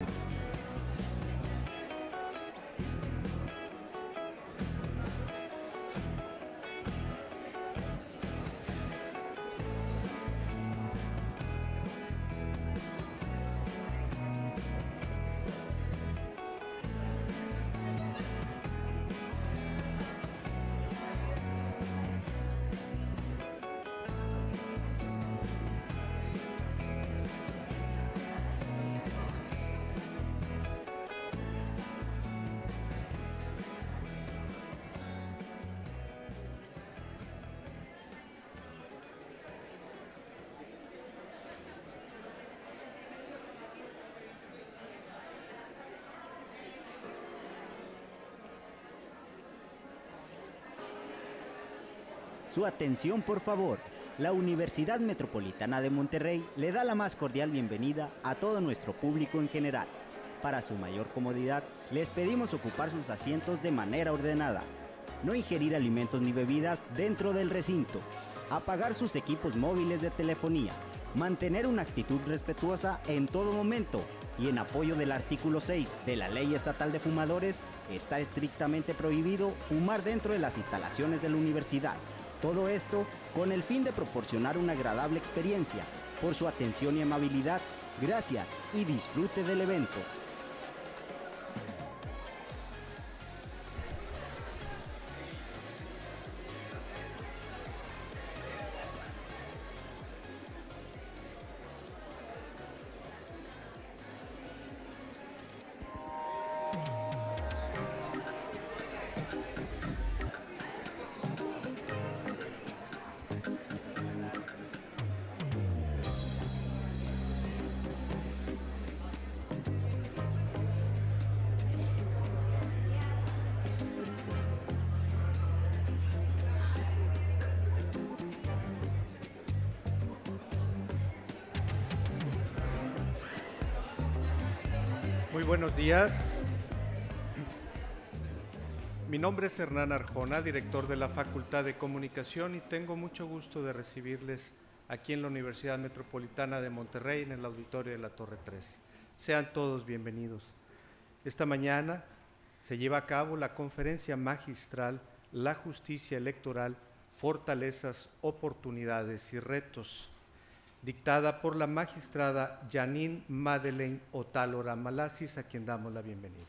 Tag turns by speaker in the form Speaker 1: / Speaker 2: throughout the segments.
Speaker 1: you Su atención, por favor. La Universidad Metropolitana de Monterrey le da la más cordial bienvenida a todo nuestro público en general. Para su mayor comodidad, les pedimos ocupar sus asientos de manera ordenada, no ingerir alimentos ni bebidas dentro del recinto, apagar sus equipos móviles de telefonía, mantener una actitud respetuosa en todo momento y en apoyo del artículo 6 de la Ley Estatal de Fumadores, está estrictamente prohibido fumar dentro de las instalaciones de la universidad. Todo esto con el fin de proporcionar una agradable experiencia. Por su atención y amabilidad, gracias y disfrute del evento.
Speaker 2: Muy buenos días. Mi nombre es Hernán Arjona, director de la Facultad de Comunicación y tengo mucho gusto de recibirles aquí en la Universidad Metropolitana de Monterrey en el auditorio de la Torre 3. Sean todos bienvenidos. Esta mañana se lleva a cabo la conferencia magistral La justicia electoral, fortalezas, oportunidades y retos dictada por la magistrada Janine Madeleine Otalora Malasis, a quien damos la bienvenida.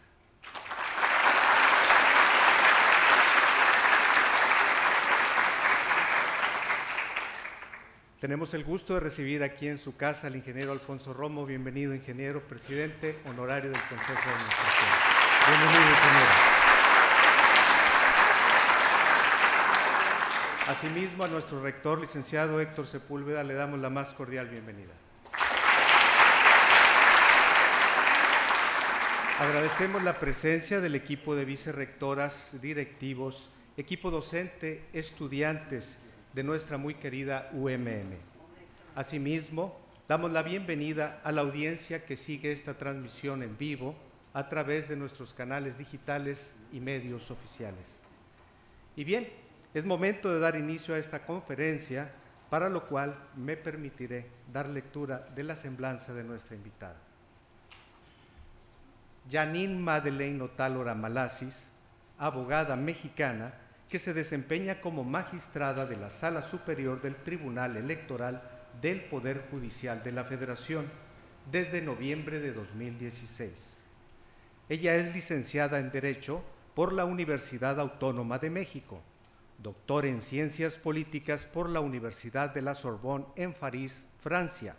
Speaker 2: Tenemos el gusto de recibir aquí en su casa al ingeniero Alfonso Romo. Bienvenido, ingeniero, presidente honorario del Consejo de Administración. Bienvenido, ingeniero. Asimismo, a nuestro rector, licenciado Héctor Sepúlveda, le damos la más cordial bienvenida. Agradecemos la presencia del equipo de vicerrectoras, directivos, equipo docente, estudiantes de nuestra muy querida UMM. Asimismo, damos la bienvenida a la audiencia que sigue esta transmisión en vivo a través de nuestros canales digitales y medios oficiales. Y bien, es momento de dar inicio a esta conferencia, para lo cual me permitiré dar lectura de la semblanza de nuestra invitada. Janine Madeleine Notálora Malasis, abogada mexicana que se desempeña como magistrada de la Sala Superior del Tribunal Electoral del Poder Judicial de la Federación desde noviembre de 2016. Ella es licenciada en Derecho por la Universidad Autónoma de México doctor en Ciencias Políticas por la Universidad de la Sorbonne en París, Francia.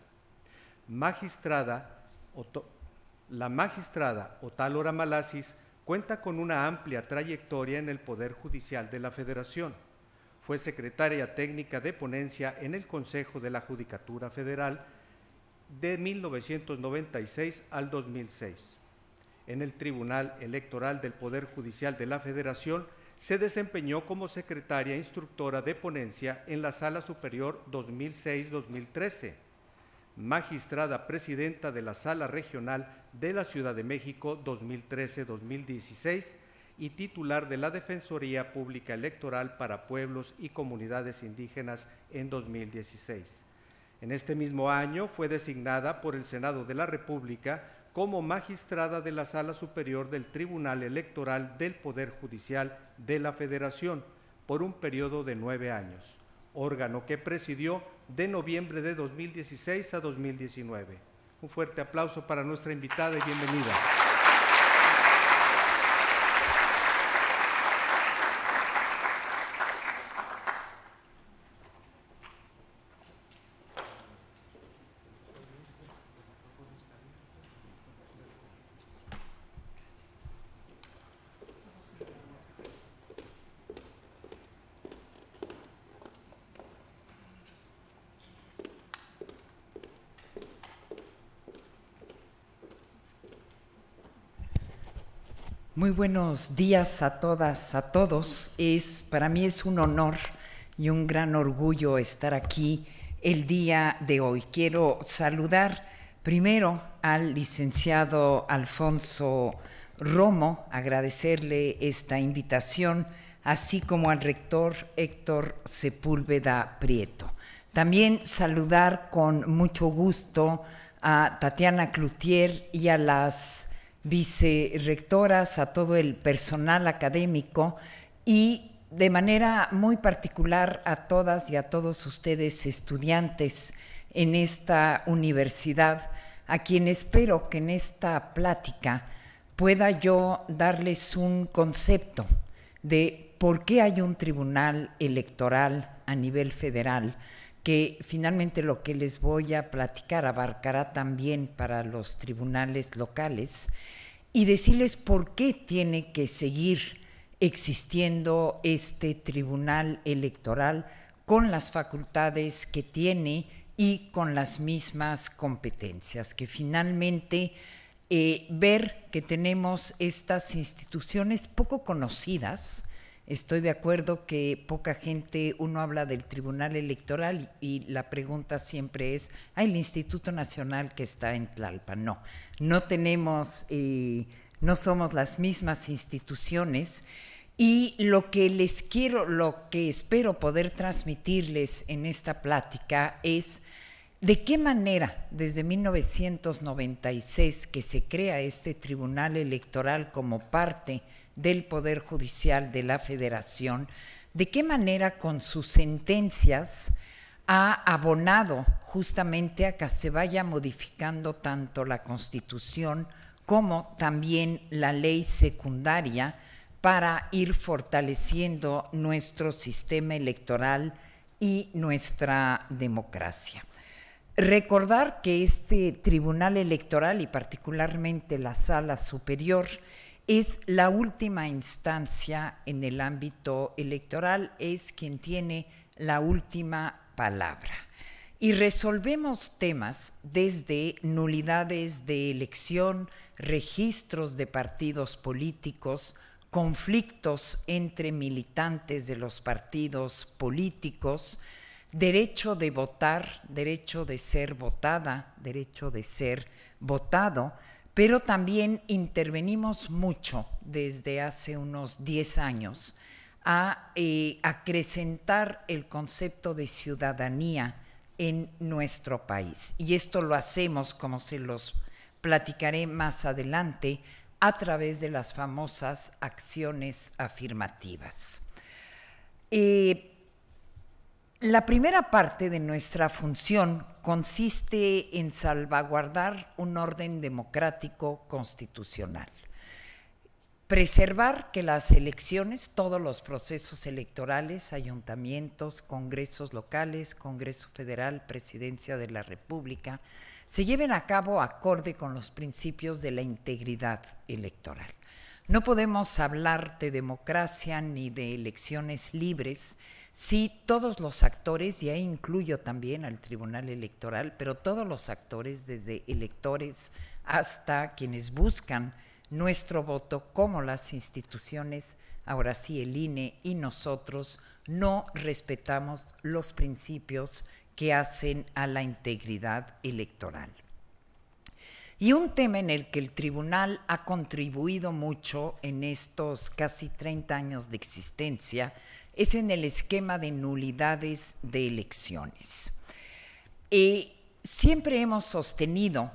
Speaker 2: Magistrada, la magistrada Otálora Malasis cuenta con una amplia trayectoria en el Poder Judicial de la Federación. Fue secretaria técnica de ponencia en el Consejo de la Judicatura Federal de 1996 al 2006. En el Tribunal Electoral del Poder Judicial de la Federación, se desempeñó como secretaria instructora de ponencia en la Sala Superior 2006-2013, magistrada presidenta de la Sala Regional de la Ciudad de México 2013-2016 y titular de la Defensoría Pública Electoral para Pueblos y Comunidades Indígenas en 2016. En este mismo año fue designada por el Senado de la República como magistrada de la Sala Superior del Tribunal Electoral del Poder Judicial de la Federación por un periodo de nueve años, órgano que presidió de noviembre de 2016 a 2019. Un fuerte aplauso para nuestra invitada y bienvenida.
Speaker 1: Muy buenos días a todas, a todos. Es para mí es un honor y un gran orgullo estar aquí el día de hoy. Quiero saludar primero al licenciado Alfonso Romo, agradecerle esta invitación, así como al rector Héctor Sepúlveda Prieto. También saludar con mucho gusto a Tatiana Cloutier y a las vicerectoras, a todo el personal académico y de manera muy particular a todas y a todos ustedes estudiantes en esta universidad, a quien espero que en esta plática pueda yo darles un concepto de por qué hay un tribunal electoral a nivel federal, que finalmente lo que les voy a platicar abarcará también para los tribunales locales y decirles por qué tiene que seguir existiendo este tribunal electoral con las facultades que tiene y con las mismas competencias, que finalmente eh, ver que tenemos estas instituciones poco conocidas, Estoy de acuerdo que poca gente, uno habla del Tribunal Electoral y la pregunta siempre es, ¿hay ah, el Instituto Nacional que está en Tlalpan? No, no tenemos, eh, no somos las mismas instituciones. Y lo que les quiero, lo que espero poder transmitirles en esta plática es de qué manera desde 1996 que se crea este Tribunal Electoral como parte del Poder Judicial de la Federación, de qué manera con sus sentencias ha abonado justamente a que se vaya modificando tanto la Constitución como también la ley secundaria para ir fortaleciendo nuestro sistema electoral y nuestra democracia. Recordar que este Tribunal Electoral y particularmente la Sala Superior es la última instancia en el ámbito electoral, es quien tiene la última palabra. Y resolvemos temas desde nulidades de elección, registros de partidos políticos, conflictos entre militantes de los partidos políticos, derecho de votar, derecho de ser votada, derecho de ser votado pero también intervenimos mucho desde hace unos 10 años a eh, acrecentar el concepto de ciudadanía en nuestro país. Y esto lo hacemos, como se los platicaré más adelante, a través de las famosas acciones afirmativas. Eh, la primera parte de nuestra función consiste en salvaguardar un orden democrático constitucional, preservar que las elecciones, todos los procesos electorales, ayuntamientos, congresos locales, Congreso Federal, Presidencia de la República, se lleven a cabo acorde con los principios de la integridad electoral. No podemos hablar de democracia ni de elecciones libres Sí, todos los actores, y ahí incluyo también al Tribunal Electoral, pero todos los actores, desde electores hasta quienes buscan nuestro voto, como las instituciones, ahora sí el INE y nosotros, no respetamos los principios que hacen a la integridad electoral. Y un tema en el que el tribunal ha contribuido mucho en estos casi 30 años de existencia, es en el esquema de nulidades de elecciones. siempre hemos sostenido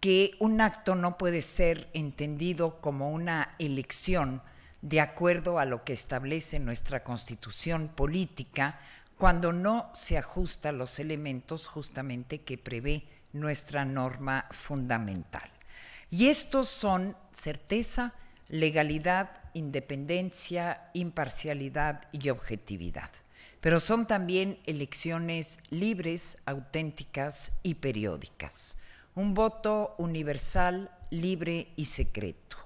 Speaker 1: que un acto no puede ser entendido como una elección de acuerdo a lo que establece nuestra constitución política cuando no se ajusta los elementos justamente que prevé nuestra norma fundamental. Y estos son certeza, legalidad, independencia, imparcialidad y objetividad. Pero son también elecciones libres, auténticas y periódicas. Un voto universal, libre y secreto.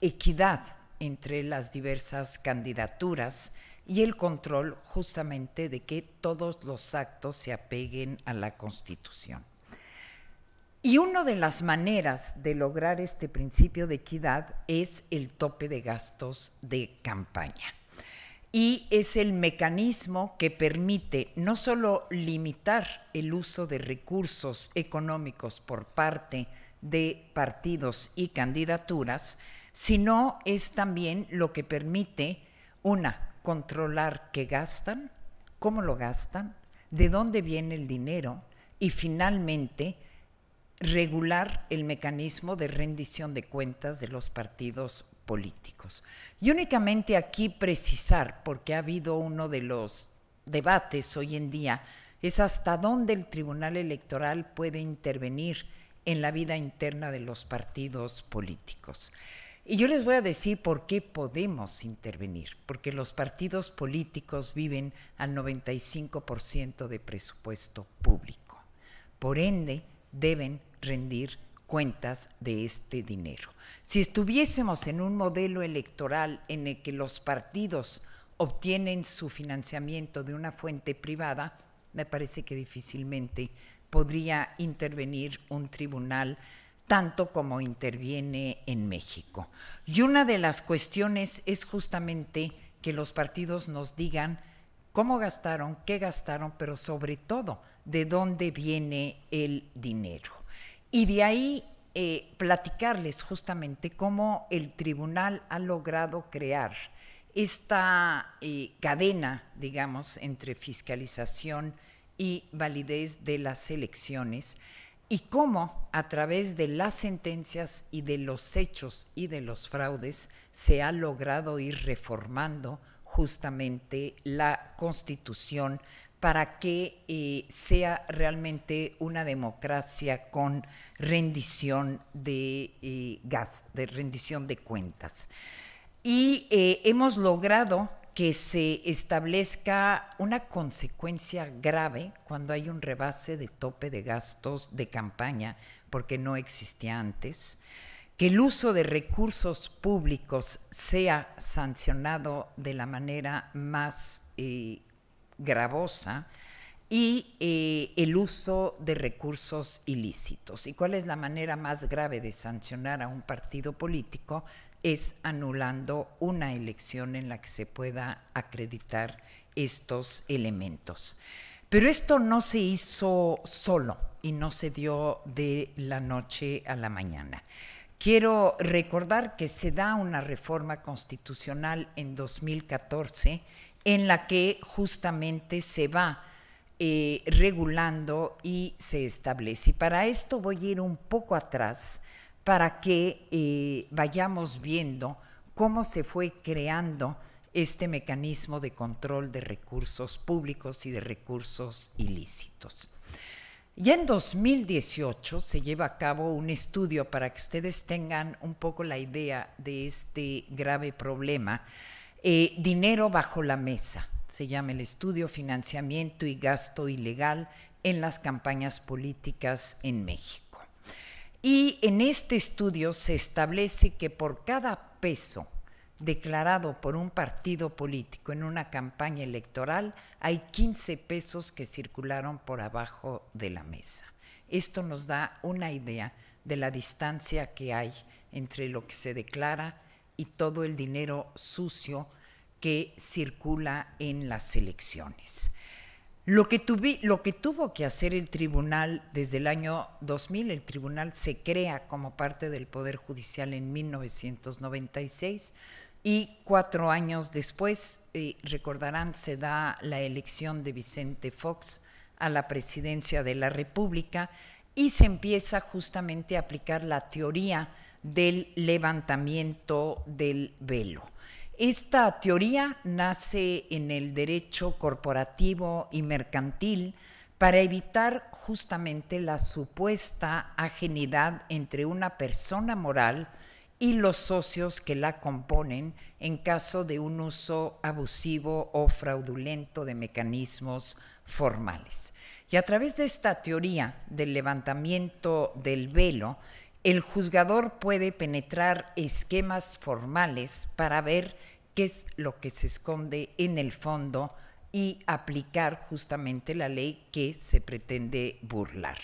Speaker 1: Equidad entre las diversas candidaturas y el control justamente de que todos los actos se apeguen a la Constitución. Y una de las maneras de lograr este principio de equidad es el tope de gastos de campaña. Y es el mecanismo que permite no solo limitar el uso de recursos económicos por parte de partidos y candidaturas, sino es también lo que permite, una, controlar qué gastan, cómo lo gastan, de dónde viene el dinero y finalmente regular el mecanismo de rendición de cuentas de los partidos políticos. Y únicamente aquí precisar, porque ha habido uno de los debates hoy en día, es hasta dónde el Tribunal Electoral puede intervenir en la vida interna de los partidos políticos. Y yo les voy a decir por qué podemos intervenir, porque los partidos políticos viven al 95% de presupuesto público. Por ende, deben rendir cuentas de este dinero. Si estuviésemos en un modelo electoral en el que los partidos obtienen su financiamiento de una fuente privada, me parece que difícilmente podría intervenir un tribunal tanto como interviene en México. Y una de las cuestiones es justamente que los partidos nos digan cómo gastaron, qué gastaron, pero sobre todo de dónde viene el dinero. Y de ahí eh, platicarles justamente cómo el tribunal ha logrado crear esta eh, cadena, digamos, entre fiscalización y validez de las elecciones y cómo a través de las sentencias y de los hechos y de los fraudes se ha logrado ir reformando justamente la constitución para que eh, sea realmente una democracia con rendición de eh, de rendición de cuentas. Y eh, hemos logrado que se establezca una consecuencia grave cuando hay un rebase de tope de gastos de campaña, porque no existía antes que el uso de recursos públicos sea sancionado de la manera más gravosa y eh, el uso de recursos ilícitos. ¿Y cuál es la manera más grave de sancionar a un partido político? Es anulando una elección en la que se pueda acreditar estos elementos. Pero esto no se hizo solo y no se dio de la noche a la mañana. Quiero recordar que se da una reforma constitucional en 2014 en la que justamente se va eh, regulando y se establece. Y para esto voy a ir un poco atrás para que eh, vayamos viendo cómo se fue creando este mecanismo de control de recursos públicos y de recursos ilícitos. Ya en 2018 se lleva a cabo un estudio para que ustedes tengan un poco la idea de este grave problema eh, dinero bajo la mesa, se llama el estudio financiamiento y gasto ilegal en las campañas políticas en México. Y en este estudio se establece que por cada peso declarado por un partido político en una campaña electoral, hay 15 pesos que circularon por abajo de la mesa. Esto nos da una idea de la distancia que hay entre lo que se declara y todo el dinero sucio que circula en las elecciones. Lo que, lo que, tuvo que hacer el tribunal desde el año 2000, el tribunal se crea como parte del Poder Judicial en 1996 y cuatro años después, eh, recordarán, se da la elección de Vicente Fox a la presidencia de la República y se empieza justamente a aplicar la teoría del levantamiento del velo. Esta teoría nace en el derecho corporativo y mercantil para evitar justamente la supuesta ajenidad entre una persona moral y los socios que la componen en caso de un uso abusivo o fraudulento de mecanismos formales. Y a través de esta teoría del levantamiento del velo, el juzgador puede penetrar esquemas formales para ver qué es lo que se esconde en el fondo y aplicar justamente la ley que se pretende burlar.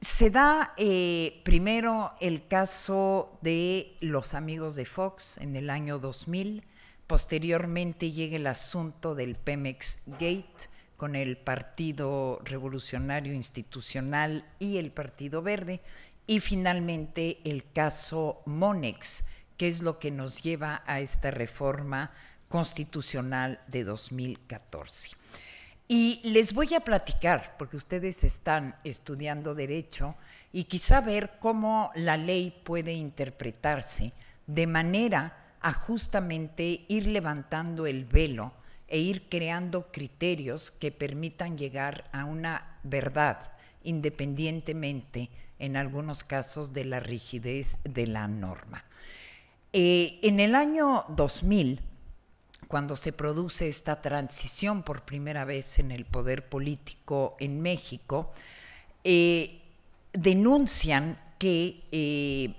Speaker 1: Se da eh, primero el caso de los amigos de Fox en el año 2000, posteriormente llega el asunto del Pemex Gate con el Partido Revolucionario Institucional y el Partido Verde, y finalmente el caso Monex, que es lo que nos lleva a esta reforma constitucional de 2014. Y les voy a platicar, porque ustedes están estudiando derecho, y quizá ver cómo la ley puede interpretarse de manera a justamente ir levantando el velo e ir creando criterios que permitan llegar a una verdad independientemente en algunos casos de la rigidez de la norma. Eh, en el año 2000, cuando se produce esta transición por primera vez en el poder político en México, eh, denuncian que eh,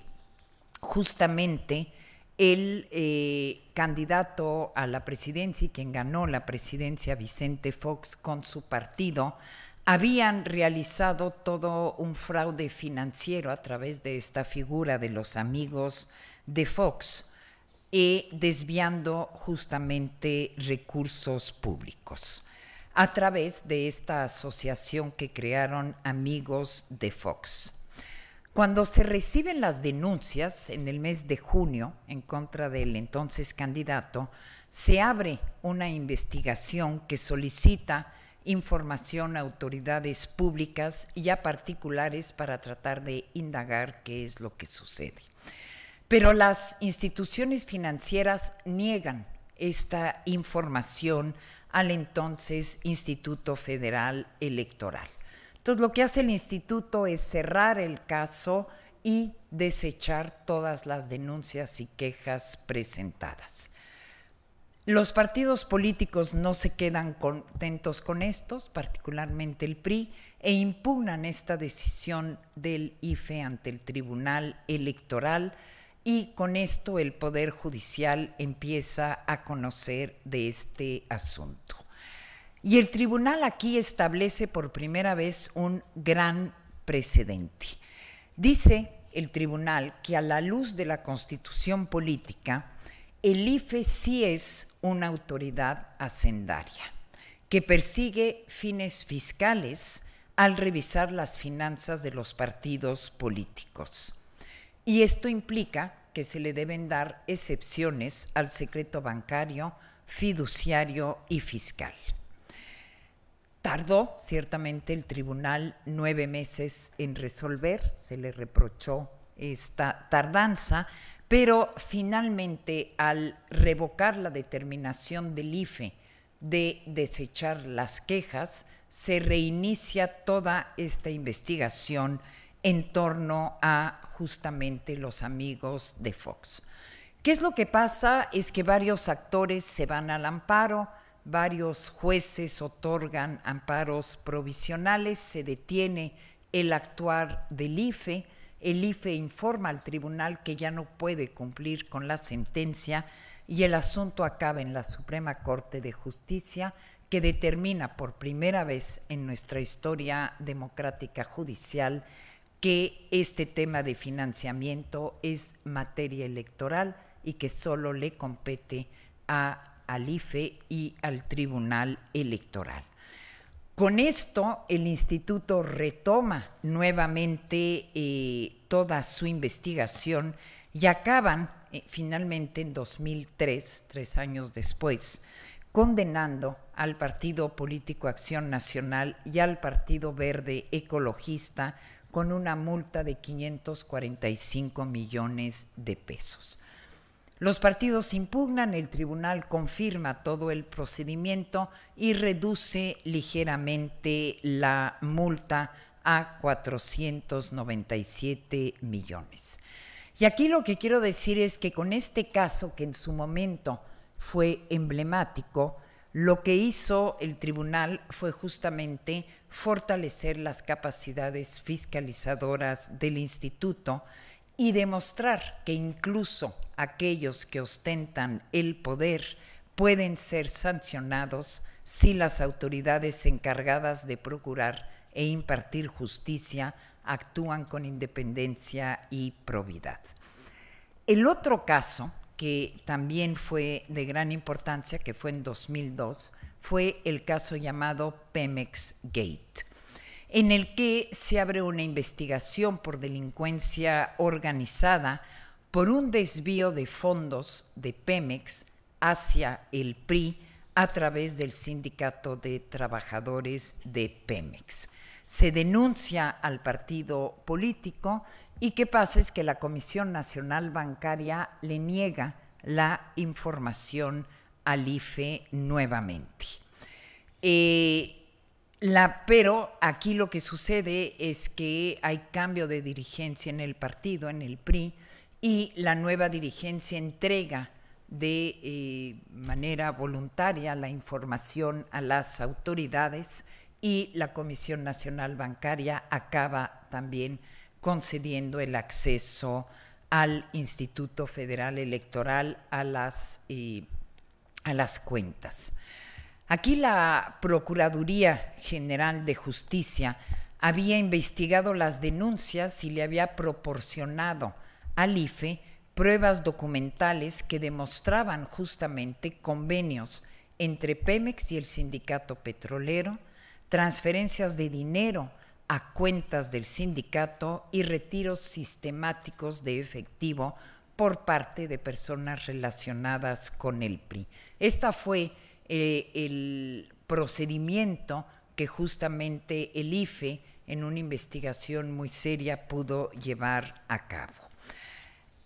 Speaker 1: justamente el candidato a la presidencia y quien ganó la presidencia, Vicente Fox, con su partido, habían realizado todo un fraude financiero a través de esta figura de los amigos de Fox, y eh, desviando justamente recursos públicos a través de esta asociación que crearon amigos de Fox. Cuando se reciben las denuncias en el mes de junio en contra del entonces candidato, se abre una investigación que solicita información a autoridades públicas y a particulares para tratar de indagar qué es lo que sucede. Pero las instituciones financieras niegan esta información al entonces Instituto Federal Electoral. Entonces lo que hace el instituto es cerrar el caso y desechar todas las denuncias y quejas presentadas. Los partidos políticos no se quedan contentos con estos, particularmente el PRI, e impugnan esta decisión del IFE ante el Tribunal Electoral y con esto el Poder Judicial empieza a conocer de este asunto. Y el tribunal aquí establece por primera vez un gran precedente. Dice el tribunal que a la luz de la constitución política, el IFE sí es una autoridad hacendaria que persigue fines fiscales al revisar las finanzas de los partidos políticos. Y esto implica que se le deben dar excepciones al secreto bancario, fiduciario y fiscal. Tardó ciertamente el tribunal nueve meses en resolver, se le reprochó esta tardanza, pero finalmente, al revocar la determinación del IFE de desechar las quejas, se reinicia toda esta investigación en torno a justamente los amigos de Fox. ¿Qué es lo que pasa? Es que varios actores se van al amparo, varios jueces otorgan amparos provisionales, se detiene el actuar del IFE el IFE informa al tribunal que ya no puede cumplir con la sentencia y el asunto acaba en la Suprema Corte de Justicia, que determina por primera vez en nuestra historia democrática judicial que este tema de financiamiento es materia electoral y que solo le compete a, al IFE y al Tribunal Electoral. Con esto, el instituto retoma nuevamente eh, toda su investigación y acaban eh, finalmente en 2003, tres años después, condenando al Partido Político Acción Nacional y al Partido Verde Ecologista con una multa de 545 millones de pesos. Los partidos impugnan, el tribunal confirma todo el procedimiento y reduce ligeramente la multa a 497 millones. Y aquí lo que quiero decir es que con este caso, que en su momento fue emblemático, lo que hizo el tribunal fue justamente fortalecer las capacidades fiscalizadoras del instituto y demostrar que incluso aquellos que ostentan el poder pueden ser sancionados si las autoridades encargadas de procurar e impartir justicia actúan con independencia y probidad. El otro caso, que también fue de gran importancia, que fue en 2002, fue el caso llamado Pemex Gate en el que se abre una investigación por delincuencia organizada por un desvío de fondos de Pemex hacia el PRI a través del Sindicato de Trabajadores de Pemex. Se denuncia al partido político y qué pasa es que la Comisión Nacional Bancaria le niega la información al IFE nuevamente. Eh, pero aquí lo que sucede es que hay cambio de dirigencia en el partido, en el PRI, y la nueva dirigencia entrega de eh, manera voluntaria la información a las autoridades y la Comisión Nacional Bancaria acaba también concediendo el acceso al Instituto Federal Electoral a eh, a las cuentas. Aquí la Procuraduría General de Justicia había investigado las denuncias y le había proporcionado al IFE pruebas documentales que demostraban justamente convenios entre Pemex y el sindicato petrolero, transferencias de dinero a cuentas del sindicato y retiros sistemáticos de efectivo por parte de personas relacionadas con el PRI. Esta fue eh, el procedimiento que justamente el IFE en una investigación muy seria pudo llevar a cabo.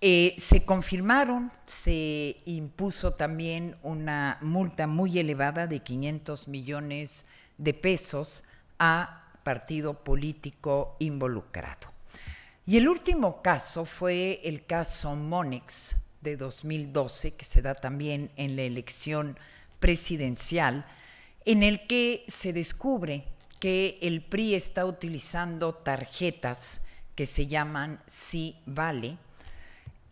Speaker 1: Eh, se confirmaron, se impuso también una multa muy elevada de 500 millones de pesos a partido político involucrado. Y el último caso fue el caso Monex de 2012, que se da también en la elección presidencial en el que se descubre que el PRI está utilizando tarjetas que se llaman Sí Vale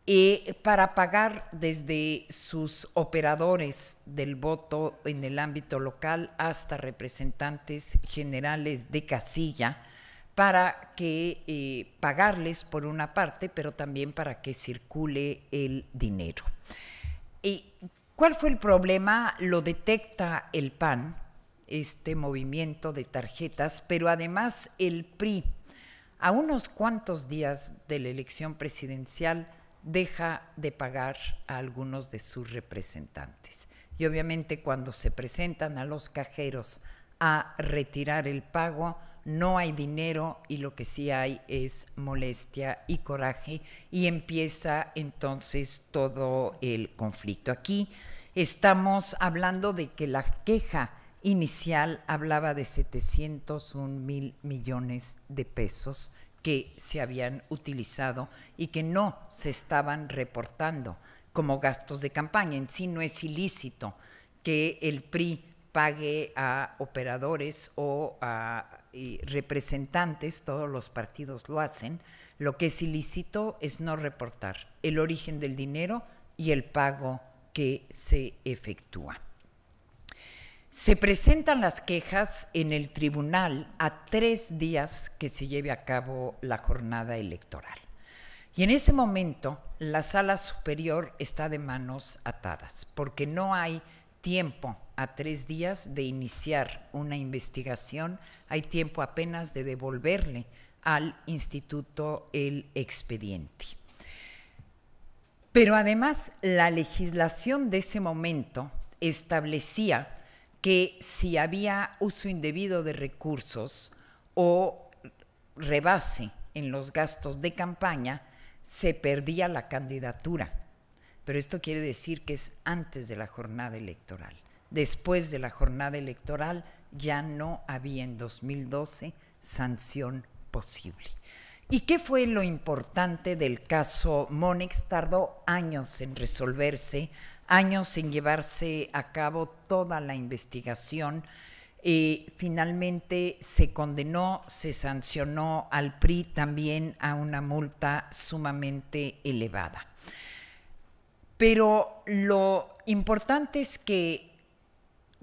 Speaker 1: eh, para pagar desde sus operadores del voto en el ámbito local hasta representantes generales de casilla para que eh, pagarles por una parte, pero también para que circule el dinero. Y ¿Cuál fue el problema? Lo detecta el PAN, este movimiento de tarjetas, pero además el PRI, a unos cuantos días de la elección presidencial, deja de pagar a algunos de sus representantes. Y obviamente cuando se presentan a los cajeros a retirar el pago, no hay dinero y lo que sí hay es molestia y coraje y empieza entonces todo el conflicto. Aquí estamos hablando de que la queja inicial hablaba de 701 mil millones de pesos que se habían utilizado y que no se estaban reportando como gastos de campaña. En sí no es ilícito que el PRI pague a operadores o a representantes, todos los partidos lo hacen, lo que es ilícito es no reportar el origen del dinero y el pago que se efectúa. Se presentan las quejas en el tribunal a tres días que se lleve a cabo la jornada electoral. Y en ese momento la sala superior está de manos atadas, porque no hay tiempo a tres días de iniciar una investigación, hay tiempo apenas de devolverle al instituto el expediente. Pero además la legislación de ese momento establecía que si había uso indebido de recursos o rebase en los gastos de campaña, se perdía la candidatura. Pero esto quiere decir que es antes de la jornada electoral después de la jornada electoral, ya no había en 2012 sanción posible. ¿Y qué fue lo importante del caso Monex? Tardó años en resolverse, años en llevarse a cabo toda la investigación. y eh, finalmente se condenó, se sancionó al PRI también a una multa sumamente elevada. Pero lo importante es que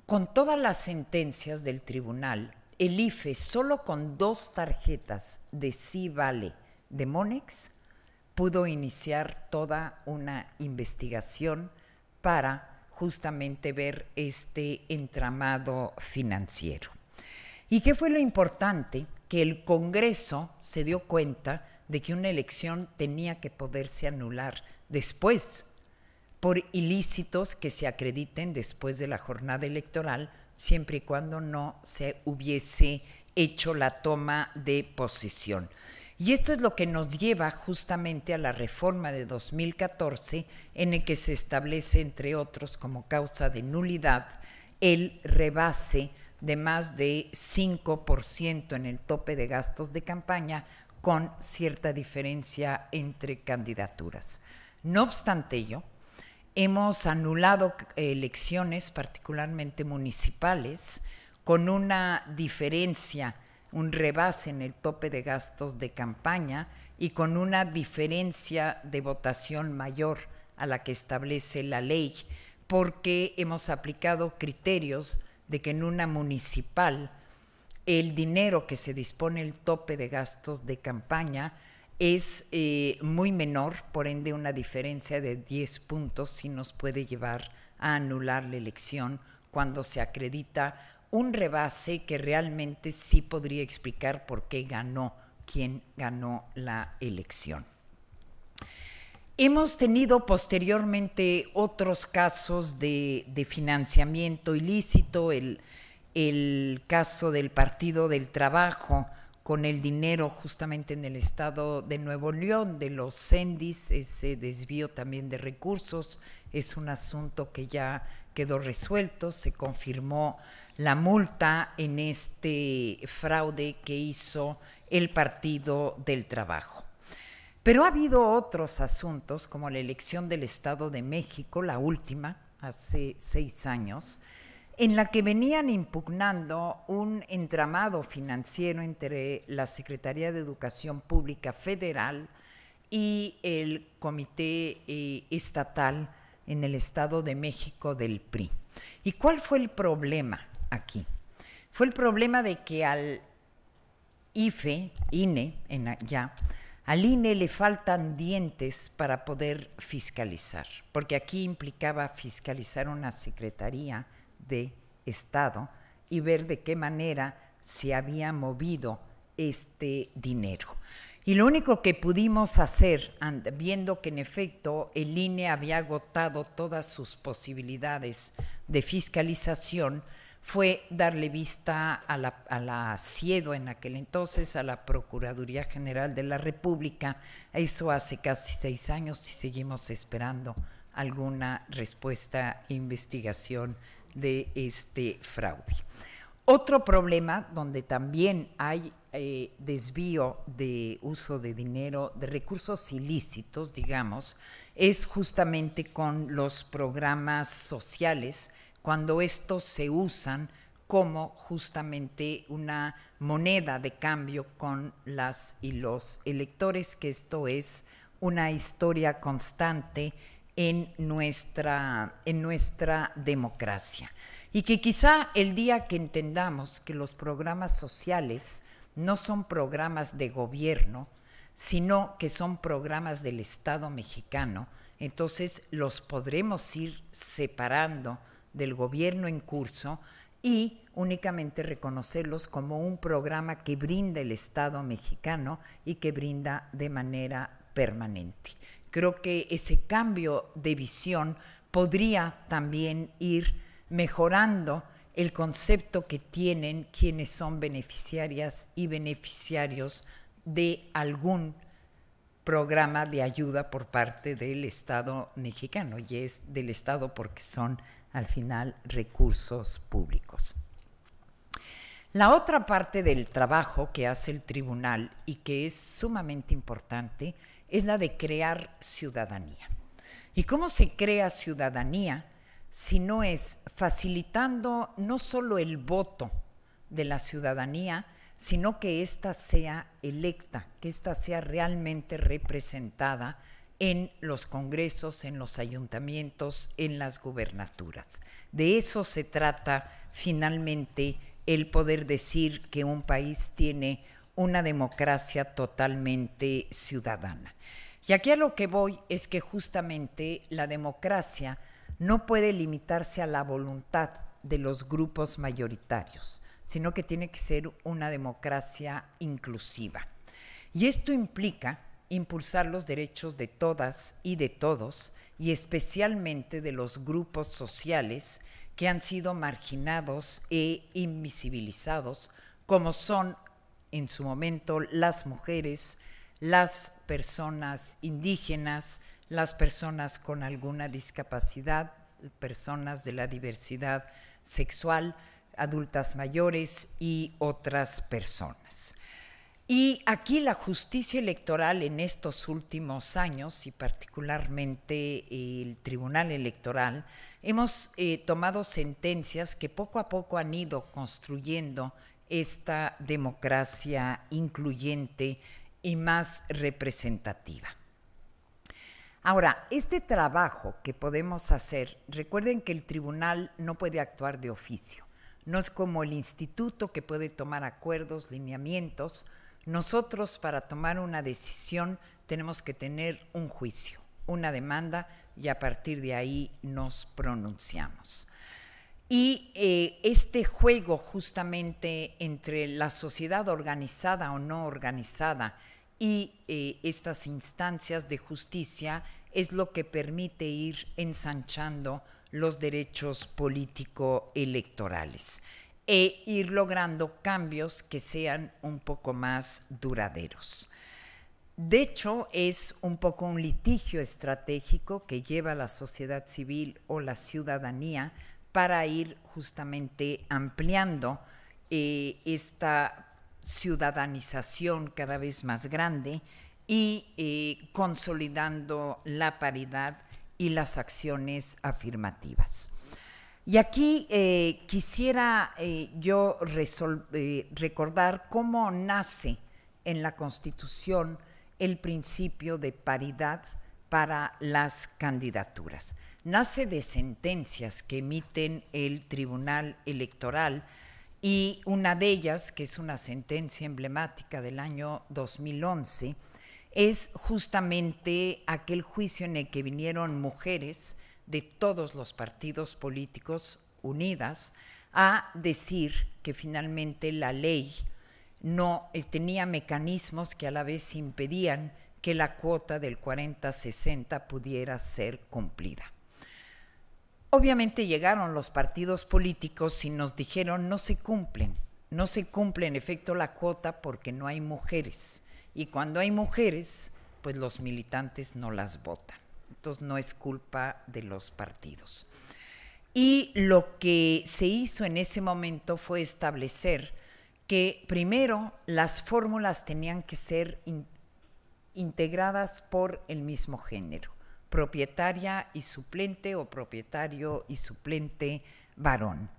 Speaker 1: con todas las sentencias del tribunal, el IFE solo con dos tarjetas de sí vale de Monex pudo iniciar toda una investigación para justamente ver este entramado financiero. ¿Y qué fue lo importante? Que el Congreso se dio cuenta de que una elección tenía que poderse anular después por ilícitos que se acrediten después de la jornada electoral, siempre y cuando no se hubiese hecho la toma de posición. Y esto es lo que nos lleva justamente a la reforma de 2014, en el que se establece, entre otros, como causa de nulidad, el rebase de más de 5% en el tope de gastos de campaña, con cierta diferencia entre candidaturas. No obstante ello, hemos anulado eh, elecciones, particularmente municipales, con una diferencia, un rebase en el tope de gastos de campaña y con una diferencia de votación mayor a la que establece la ley, porque hemos aplicado criterios de que en una municipal el dinero que se dispone el tope de gastos de campaña es eh, muy menor, por ende una diferencia de 10 puntos sí nos puede llevar a anular la elección cuando se acredita un rebase que realmente sí podría explicar por qué ganó quien ganó la elección. Hemos tenido posteriormente otros casos de, financiamiento ilícito, el, caso del Partido del Trabajo, con el dinero justamente en el estado de Nuevo León, de los CENDIS, ese desvío también de recursos, es un asunto que ya quedó resuelto, se confirmó la multa en este fraude que hizo el Partido del Trabajo. Pero ha habido otros asuntos, como la elección del Estado de México, la última, hace seis años, en la que venían impugnando un entramado financiero entre la Secretaría de Educación Pública Federal y el Comité eh, Estatal en el Estado de México del PRI. ¿Y cuál fue el problema aquí? Fue el problema de que al IFE, INE, al INE le faltan dientes para poder fiscalizar, porque aquí implicaba fiscalizar una secretaría de Estado y ver de qué manera se había movido este dinero. Y lo único que pudimos hacer, viendo que en efecto el INE había agotado todas sus posibilidades de fiscalización, fue darle vista a la, a en aquel entonces, a la Procuraduría General de la República. Eso hace casi seis años y seguimos esperando alguna respuesta, e investigación de este fraude. Otro problema donde también hay eh, desvío de uso de dinero, de recursos ilícitos, digamos, es justamente con los programas sociales, cuando estos se usan como justamente una moneda de cambio con las y los electores, que esto es una historia constante en nuestra, en nuestra democracia. Y que quizá el día que entendamos que los programas sociales no son programas de gobierno, sino que son programas del Estado mexicano, entonces los podremos ir separando del gobierno en curso y únicamente reconocerlos como un programa que brinda el Estado mexicano y que brinda de manera permanente creo que ese cambio de visión podría también ir mejorando el concepto que tienen quienes son beneficiarias y beneficiarios de algún programa de ayuda por parte del Estado mexicano, y es del Estado porque son al final recursos públicos. La otra parte del trabajo que hace el tribunal y que es sumamente importante es la de crear ciudadanía. ¿Y cómo se crea ciudadanía si no es facilitando no solo el voto de la ciudadanía, sino que ésta sea electa, que ésta sea realmente representada en los congresos, en los ayuntamientos, en las gubernaturas. De eso se trata finalmente el poder decir que un país tiene una democracia totalmente ciudadana. Y aquí a lo que voy es que justamente la democracia no puede limitarse a la voluntad de los grupos mayoritarios, sino que tiene que ser una democracia inclusiva. Y esto implica impulsar los derechos de todas y de todos, y especialmente de los grupos sociales que han sido marginados e invisibilizados, como son en su momento las mujeres, las personas indígenas, las personas con alguna discapacidad, personas de la diversidad sexual, adultas mayores y otras personas. Y aquí la justicia electoral en estos últimos años y particularmente el Tribunal Electoral, hemos eh, tomado sentencias que poco a poco han ido construyendo esta democracia incluyente y más representativa. Ahora, este trabajo que podemos hacer, recuerden que el tribunal no puede actuar de oficio, no es como el instituto que puede tomar acuerdos, lineamientos. Nosotros para tomar una decisión tenemos que tener un juicio, una demanda y a partir de ahí nos pronunciamos. Y eh, este juego justamente entre la sociedad organizada o no organizada y eh, estas instancias de justicia es lo que permite ir ensanchando los derechos político-electorales e ir logrando cambios que sean un poco más duraderos. De hecho, es un poco un litigio estratégico que lleva la sociedad civil o la ciudadanía para ir justamente ampliando eh, esta ciudadanización cada vez más grande y eh, consolidando la paridad y las acciones afirmativas. Y aquí eh, quisiera yo recordar cómo nace en la Constitución el principio de paridad para las candidaturas nace de sentencias que emiten el Tribunal Electoral y una de ellas, que es una sentencia emblemática del año 2011, es justamente aquel juicio en el que vinieron mujeres de todos los partidos políticos unidas a decir que finalmente la ley no eh, tenía mecanismos que a la vez impedían que la cuota del 40-60 pudiera ser cumplida. Obviamente llegaron los partidos políticos y nos dijeron no se cumplen, no se cumple en efecto la cuota porque no hay mujeres. Y cuando hay mujeres, pues los militantes no las votan. Entonces no es culpa de los partidos. Y lo que se hizo en ese momento fue establecer que primero las fórmulas tenían que ser integradas por el mismo género propietaria y suplente o propietario y suplente varón.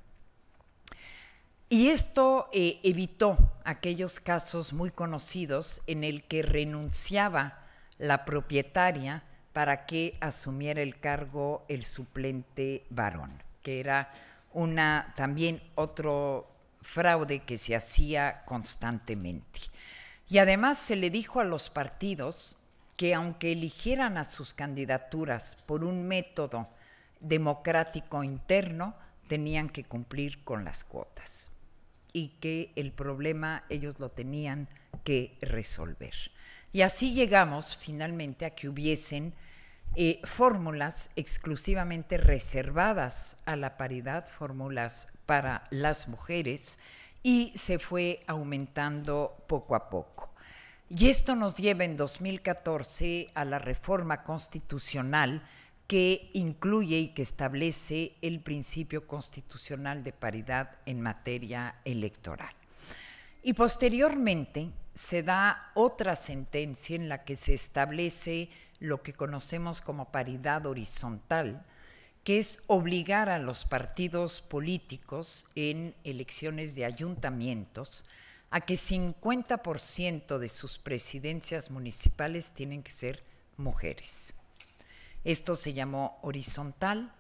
Speaker 1: Y esto eh, evitó aquellos casos muy conocidos en el que renunciaba la propietaria para que asumiera el cargo el suplente varón, que era una también otro fraude que se hacía constantemente. Y además se le dijo a los partidos que aunque eligieran a sus candidaturas por un método democrático interno, tenían que cumplir con las cuotas y que el problema ellos lo tenían que resolver. Y así llegamos finalmente a que hubiesen eh, fórmulas exclusivamente reservadas a la paridad, fórmulas para las mujeres, y se fue aumentando poco a poco. Y esto nos lleva en 2014 a la reforma constitucional que incluye y que establece el principio constitucional de paridad en materia electoral. Y posteriormente se da otra sentencia en la que se establece lo que conocemos como paridad horizontal, que es obligar a los partidos políticos en elecciones de ayuntamientos a que 50% de sus presidencias municipales tienen que ser mujeres. Esto se llamó horizontal,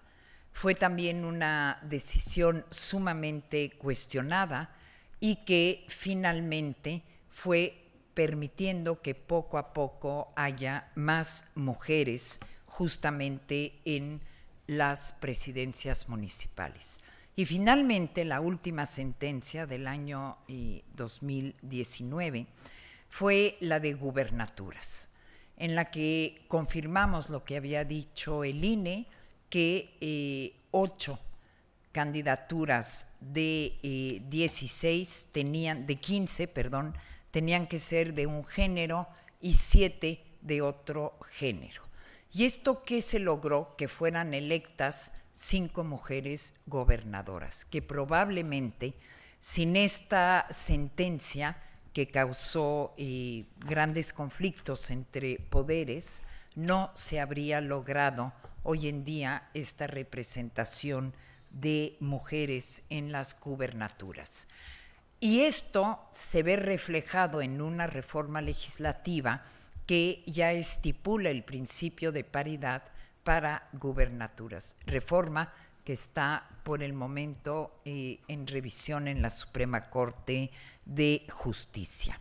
Speaker 1: fue también una decisión sumamente cuestionada y que finalmente fue permitiendo que poco a poco haya más mujeres justamente en las presidencias municipales. Y finalmente, la última sentencia del año 2019 eh, fue la de gubernaturas, en la que confirmamos lo que había dicho el INE, que eh, ocho candidaturas de 16 eh, tenían, de 15, perdón, tenían que ser de un género y siete de otro género. ¿Y esto qué se logró? Que fueran electas cinco mujeres gobernadoras, que probablemente sin esta sentencia que causó eh, grandes conflictos entre poderes, no se habría logrado hoy en día esta representación de mujeres en las gubernaturas. Y esto se ve reflejado en una reforma legislativa que ya estipula el principio de paridad para gubernaturas. Reforma que está por el momento eh, en revisión en la Suprema Corte de Justicia.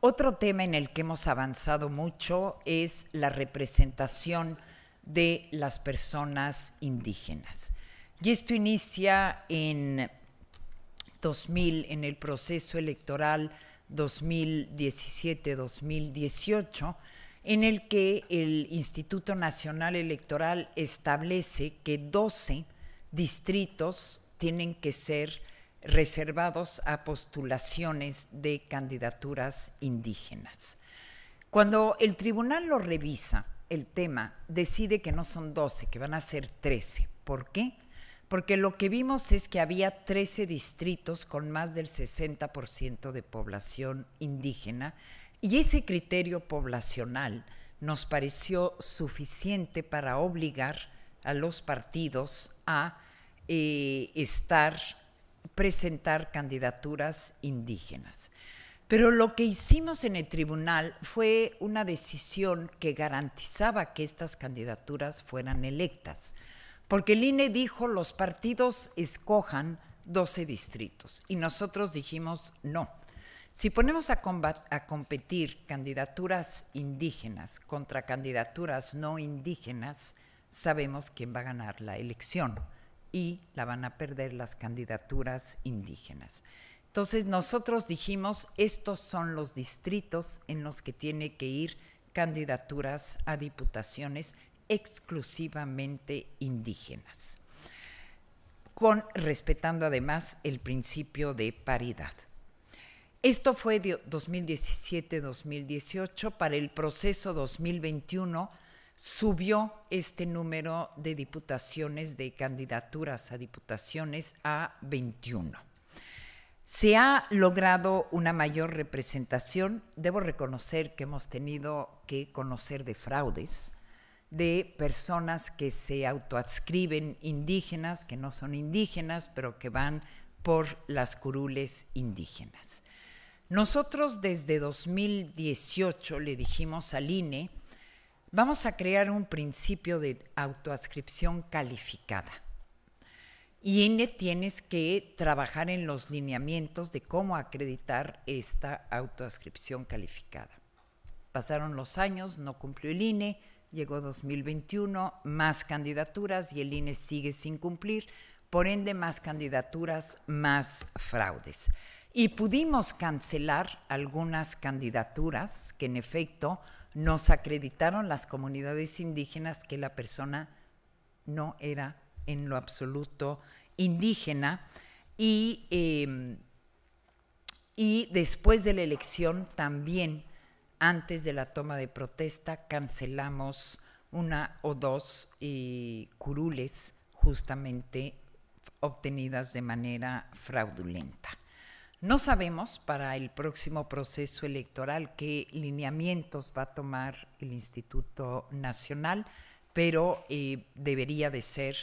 Speaker 1: Otro tema en el que hemos avanzado mucho es la representación de las personas indígenas. Y esto inicia en 2000, en el proceso electoral 2017-2018, en el que el Instituto Nacional Electoral establece que 12 distritos tienen que ser reservados a postulaciones de candidaturas indígenas. Cuando el tribunal lo revisa, el tema, decide que no son 12, que van a ser 13. ¿Por qué? porque lo que vimos es que había 13 distritos con más del 60% de población indígena y ese criterio poblacional nos pareció suficiente para obligar a los partidos a eh, estar, presentar candidaturas indígenas. Pero lo que hicimos en el tribunal fue una decisión que garantizaba que estas candidaturas fueran electas. Porque el INE dijo los partidos escojan 12 distritos y nosotros dijimos no. Si ponemos a, a competir candidaturas indígenas contra candidaturas no indígenas, sabemos quién va a ganar la elección y la van a perder las candidaturas indígenas. Entonces nosotros dijimos, estos son los distritos en los que tiene que ir candidaturas a diputaciones exclusivamente indígenas, con, respetando además el principio de paridad. Esto fue 2017-2018, para el proceso 2021 subió este número de diputaciones, de candidaturas a diputaciones a 21. Se ha logrado una mayor representación. Debo reconocer que hemos tenido que conocer de fraudes de personas que se autoadscriben indígenas, que no son indígenas, pero que van por las curules indígenas. Nosotros desde 2018 le dijimos al INE, vamos a crear un principio de autoadscripción calificada. Y INE tienes que trabajar en los lineamientos de cómo acreditar esta autoadscripción calificada. Pasaron los años, no cumplió el INE, llegó 2021, más candidaturas y el INE sigue sin cumplir, por ende más candidaturas, más fraudes. Y pudimos cancelar algunas candidaturas que en efecto nos acreditaron las comunidades indígenas que la persona no era en lo absoluto indígena. Y, em, y después de la elección también antes de la toma de protesta cancelamos una o dos eh, curules justamente obtenidas de manera fraudulenta. No sabemos para el próximo proceso electoral qué lineamientos va a tomar el Instituto Nacional, pero eh, debería de ser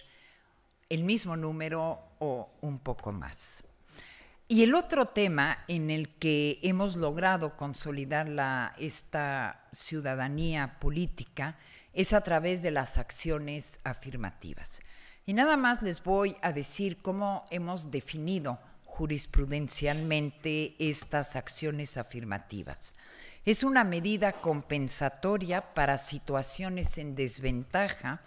Speaker 1: el mismo número o un poco más. Y el otro tema en el que hemos logrado consolidar esta ciudadanía política es a través de las acciones afirmativas. Y nada más les voy a decir cómo hemos definido jurisprudencialmente estas acciones afirmativas. Es una medida compensatoria para situaciones en desventaja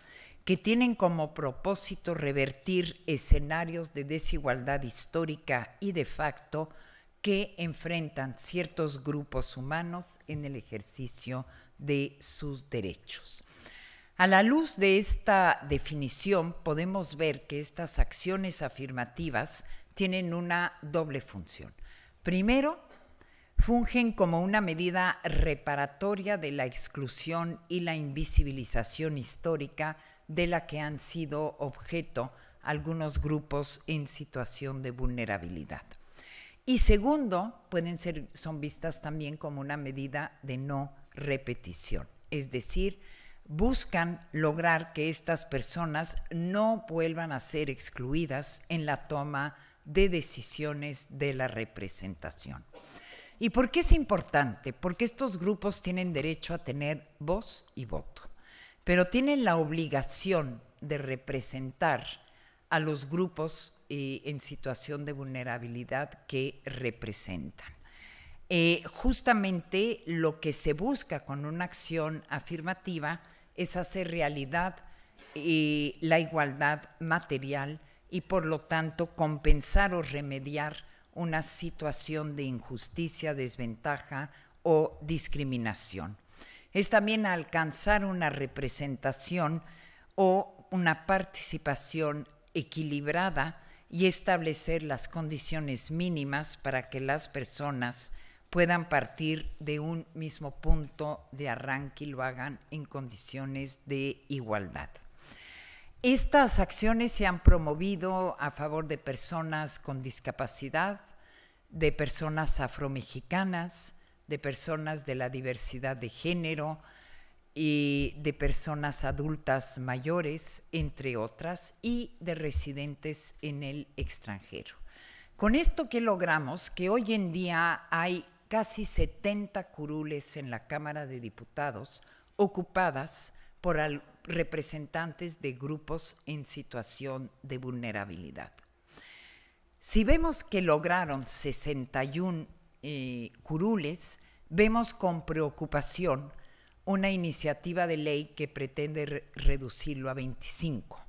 Speaker 1: que tienen como propósito revertir escenarios de desigualdad histórica y de facto que enfrentan ciertos grupos humanos en el ejercicio de sus derechos. A la luz de esta definición podemos ver que estas acciones afirmativas tienen una doble función. Primero, fungen como una medida reparatoria de la exclusión y la invisibilización histórica de la que han sido objeto algunos grupos en situación de vulnerabilidad. Y segundo, pueden ser, son vistas también como una medida de no repetición, es decir, buscan lograr que estas personas no vuelvan a ser excluidas en la toma de decisiones de la representación. ¿Y por qué es importante? Porque estos grupos tienen derecho a tener voz y voto pero tienen la obligación de representar a los grupos eh, en situación de vulnerabilidad que representan. Eh, justamente lo que se busca con una acción afirmativa es hacer realidad eh, la igualdad material y por lo tanto compensar o remediar una situación de injusticia, desventaja o discriminación es también alcanzar una representación o una participación equilibrada y establecer las condiciones mínimas para que las personas puedan partir de un mismo punto de arranque y lo hagan en condiciones de igualdad. Estas acciones se han promovido a favor de personas con discapacidad, de personas afromexicanas, de personas de la diversidad de género y de personas adultas mayores, entre otras, y de residentes en el extranjero. Con esto que logramos, que hoy en día hay casi 70 curules en la Cámara de Diputados ocupadas por representantes de grupos en situación de vulnerabilidad. Si vemos que lograron 61 eh, curules, vemos con preocupación una iniciativa de ley que pretende reducirlo a 25,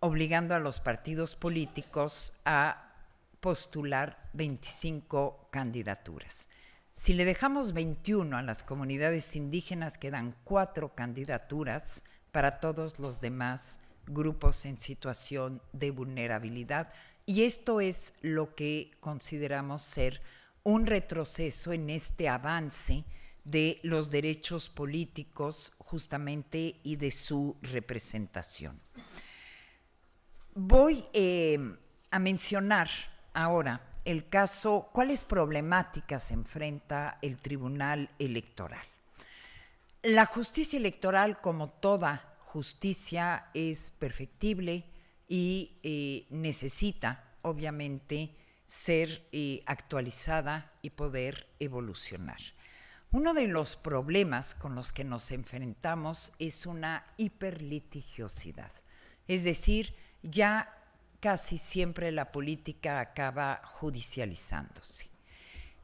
Speaker 1: obligando a los partidos políticos a postular 25 candidaturas. Si le dejamos 21 a las comunidades indígenas, quedan cuatro candidaturas para todos los demás grupos en situación de vulnerabilidad. Y esto es lo que consideramos ser un retroceso en este avance de los derechos políticos justamente y de su representación. Voy eh, a mencionar ahora el caso, cuáles problemáticas enfrenta el Tribunal Electoral. La justicia electoral, como toda justicia, es perfectible y eh, necesita, obviamente, ser eh, actualizada y poder evolucionar. Uno de los problemas con los que nos enfrentamos es una hiperlitigiosidad, es decir, ya casi siempre la política acaba judicializándose.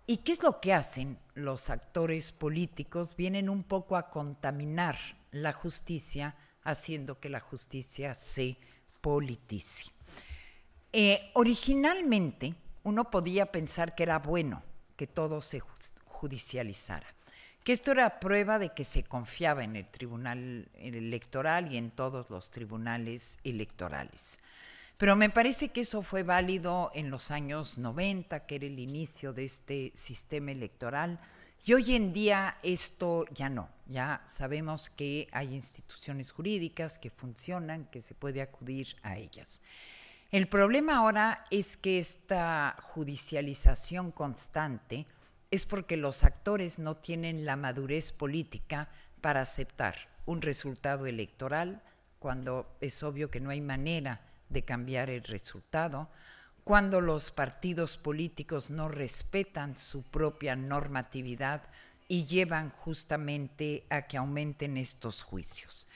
Speaker 1: ¿Y qué es lo que hacen los actores políticos? Vienen un poco a contaminar la justicia, haciendo que la justicia se politice. Eh, originalmente, uno podía pensar que era bueno que todo se judicializara, que esto era prueba de que se confiaba en el Tribunal Electoral y en todos los tribunales electorales. Pero me parece que eso fue válido en los años 90, que era el inicio de este sistema electoral, y hoy en día esto ya no, ya sabemos que hay instituciones jurídicas que funcionan, que se puede acudir a ellas. El problema ahora es que esta judicialización constante es porque los actores no tienen la madurez política para aceptar un resultado electoral cuando es obvio que no hay manera de cambiar el resultado, cuando los partidos políticos no respetan su propia normatividad y llevan justamente a que aumenten estos juicios.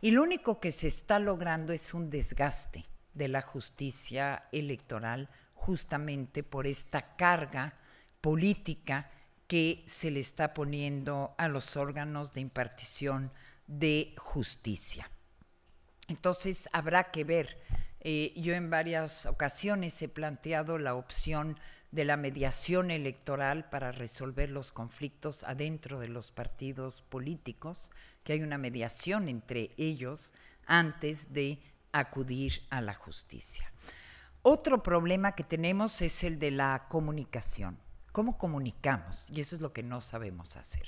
Speaker 1: Y lo único que se está logrando es un desgaste de la justicia electoral justamente por esta carga política que se le está poniendo a los órganos de impartición de justicia. Entonces habrá que ver. Eh, yo en varias ocasiones he planteado la opción de la mediación electoral para resolver los conflictos adentro de los partidos políticos, que hay una mediación entre ellos antes de acudir a la justicia. Otro problema que tenemos es el de la comunicación. ¿Cómo comunicamos? Y eso es lo que no sabemos hacer.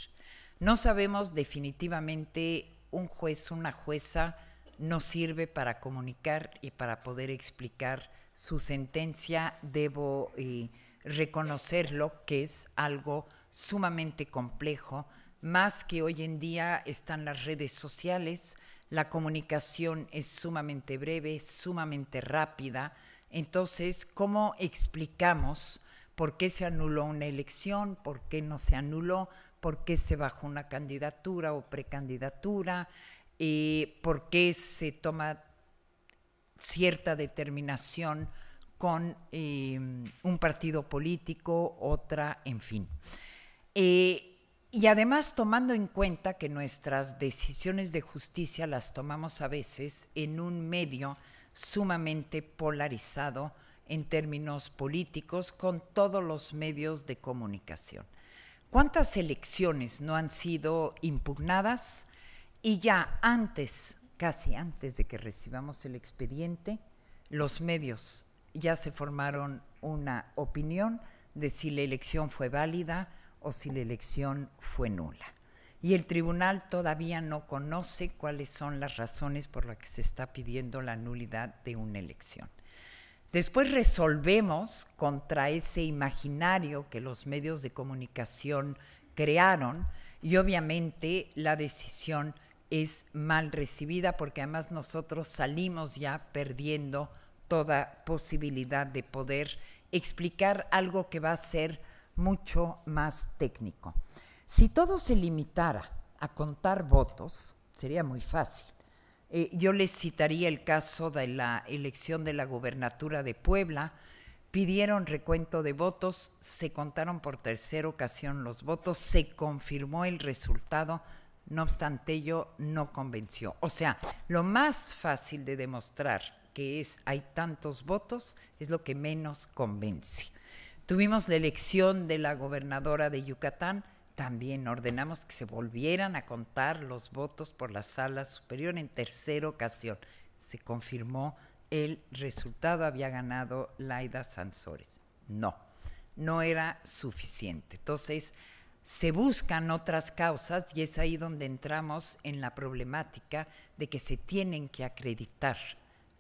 Speaker 1: No sabemos definitivamente un juez, una jueza, no sirve para comunicar y para poder explicar su sentencia. Debo eh, reconocerlo que es algo sumamente complejo, más que hoy en día están las redes sociales, la comunicación es sumamente breve, sumamente rápida. Entonces, ¿cómo explicamos por qué se anuló una elección, por qué no se anuló, por qué se bajó una candidatura o precandidatura, eh, por qué se toma cierta determinación con eh, un partido político, otra, en fin? Eh, y además tomando en cuenta que nuestras decisiones de justicia las tomamos a veces en un medio sumamente polarizado en términos políticos con todos los medios de comunicación. ¿Cuántas elecciones no han sido impugnadas y ya antes, casi antes de que recibamos el expediente, los medios ya se formaron una opinión de si la elección fue válida, o si la elección fue nula. Y el tribunal todavía no conoce cuáles son las razones por las que se está pidiendo la nulidad de una elección. Después resolvemos contra ese imaginario que los medios de comunicación crearon y obviamente la decisión es mal recibida porque además nosotros salimos ya perdiendo toda posibilidad de poder explicar algo que va a ser mucho más técnico. Si todo se limitara a contar votos, sería muy fácil. Eh, yo les citaría el caso de la elección de la gubernatura de Puebla. Pidieron recuento de votos, se contaron por tercera ocasión los votos, se confirmó el resultado, no obstante ello, no convenció. O sea, lo más fácil de demostrar que es hay tantos votos es lo que menos convence. Tuvimos la elección de la gobernadora de Yucatán, también ordenamos que se volvieran a contar los votos por la sala superior en tercera ocasión. Se confirmó el resultado, había ganado Laida Sansores. No, no era suficiente. Entonces, se buscan otras causas y es ahí donde entramos en la problemática de que se tienen que acreditar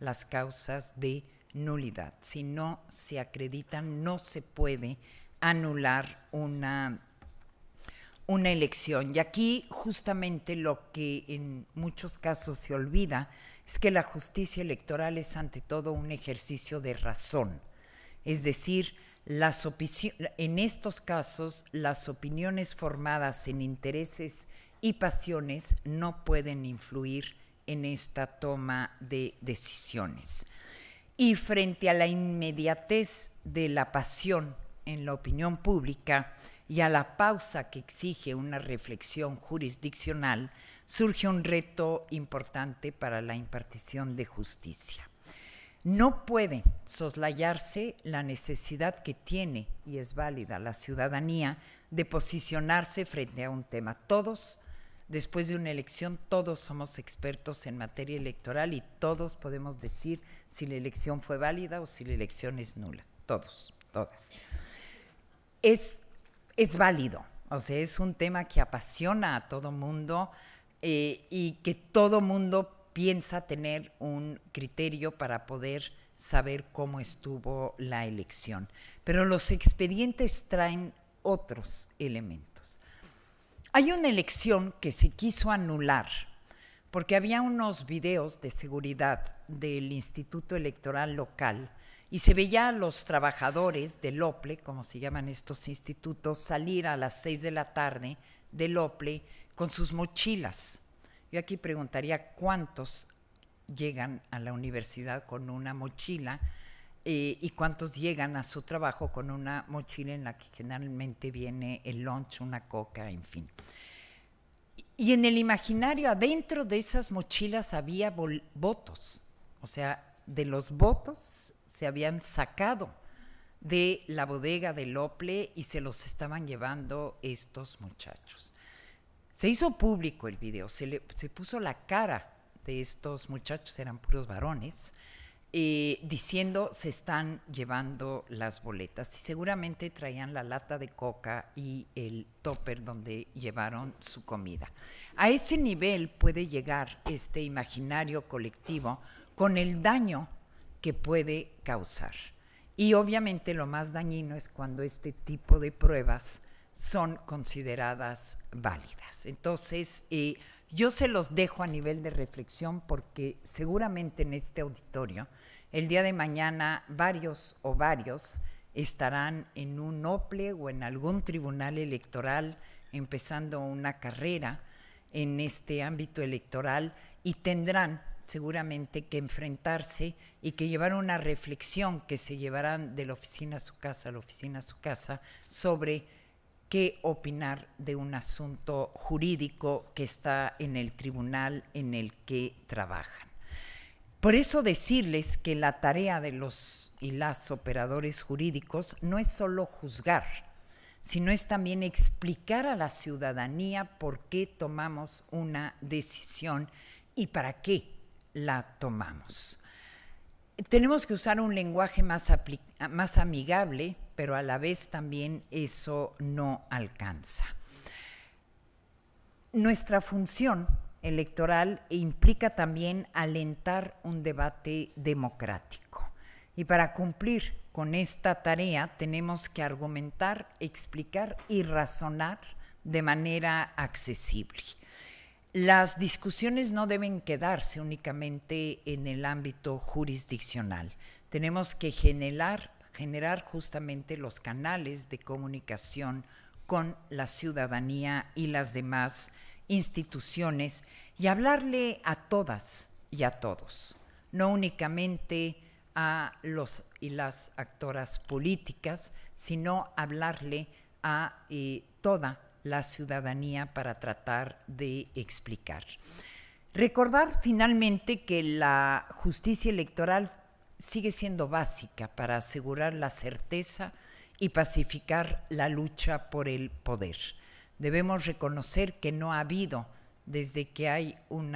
Speaker 1: las causas de nulidad. Si no se acreditan, no se puede anular una, una elección. Y aquí justamente lo que en muchos casos se olvida es que la justicia electoral es ante todo un ejercicio de razón. Es decir, las en estos casos las opiniones formadas en intereses y pasiones no pueden influir en esta toma de decisiones y frente a la inmediatez de la pasión en la opinión pública y a la pausa que exige una reflexión jurisdiccional, surge un reto importante para la impartición de justicia. No puede soslayarse la necesidad que tiene, y es válida la ciudadanía, de posicionarse frente a un tema. Todos Después de una elección todos somos expertos en materia electoral y todos podemos decir si la elección fue válida o si la elección es nula. Todos, todas. Es, es válido, o sea, es un tema que apasiona a todo mundo eh, y que todo mundo piensa tener un criterio para poder saber cómo estuvo la elección. Pero los expedientes traen otros elementos. Hay una elección que se quiso anular porque había unos videos de seguridad del Instituto Electoral Local y se veía a los trabajadores del OPLE, como se llaman estos institutos, salir a las seis de la tarde del OPLE con sus mochilas. Yo aquí preguntaría cuántos llegan a la universidad con una mochila eh, y cuántos llegan a su trabajo con una mochila en la que generalmente viene el lunch, una coca, en fin. Y en el imaginario, adentro de esas mochilas había votos, o sea, de los votos se habían sacado de la bodega de Lople y se los estaban llevando estos muchachos. Se hizo público el video, se, le, se puso la cara de estos muchachos, eran puros varones, eh, diciendo se están llevando las boletas. Y seguramente traían la lata de coca y el topper donde llevaron su comida. A ese nivel puede llegar este imaginario colectivo con el daño que puede causar. Y obviamente lo más dañino es cuando este tipo de pruebas son consideradas válidas. Entonces, eh, yo se los dejo a nivel de reflexión porque seguramente en este auditorio el día de mañana varios o varios estarán en un OPLE o en algún tribunal electoral empezando una carrera en este ámbito electoral y tendrán seguramente que enfrentarse y que llevar una reflexión que se llevarán de la oficina a su casa, la oficina a su casa, sobre qué opinar de un asunto jurídico que está en el tribunal en el que trabajan. Por eso decirles que la tarea de los y las operadores jurídicos no es solo juzgar, sino es también explicar a la ciudadanía por qué tomamos una decisión y para qué la tomamos. Tenemos que usar un lenguaje más, más amigable pero a la vez también eso no alcanza. Nuestra función electoral implica también alentar un debate democrático. Y para cumplir con esta tarea tenemos que argumentar, explicar y razonar de manera accesible. Las discusiones no deben quedarse únicamente en el ámbito jurisdiccional. Tenemos que generar generar justamente los canales de comunicación con la ciudadanía y las demás instituciones y hablarle a todas y a todos, no únicamente a los y las actoras políticas, sino hablarle a eh, toda la ciudadanía para tratar de explicar. Recordar finalmente que la justicia electoral sigue siendo básica para asegurar la certeza y pacificar la lucha por el poder. Debemos reconocer que no ha habido, desde que hay un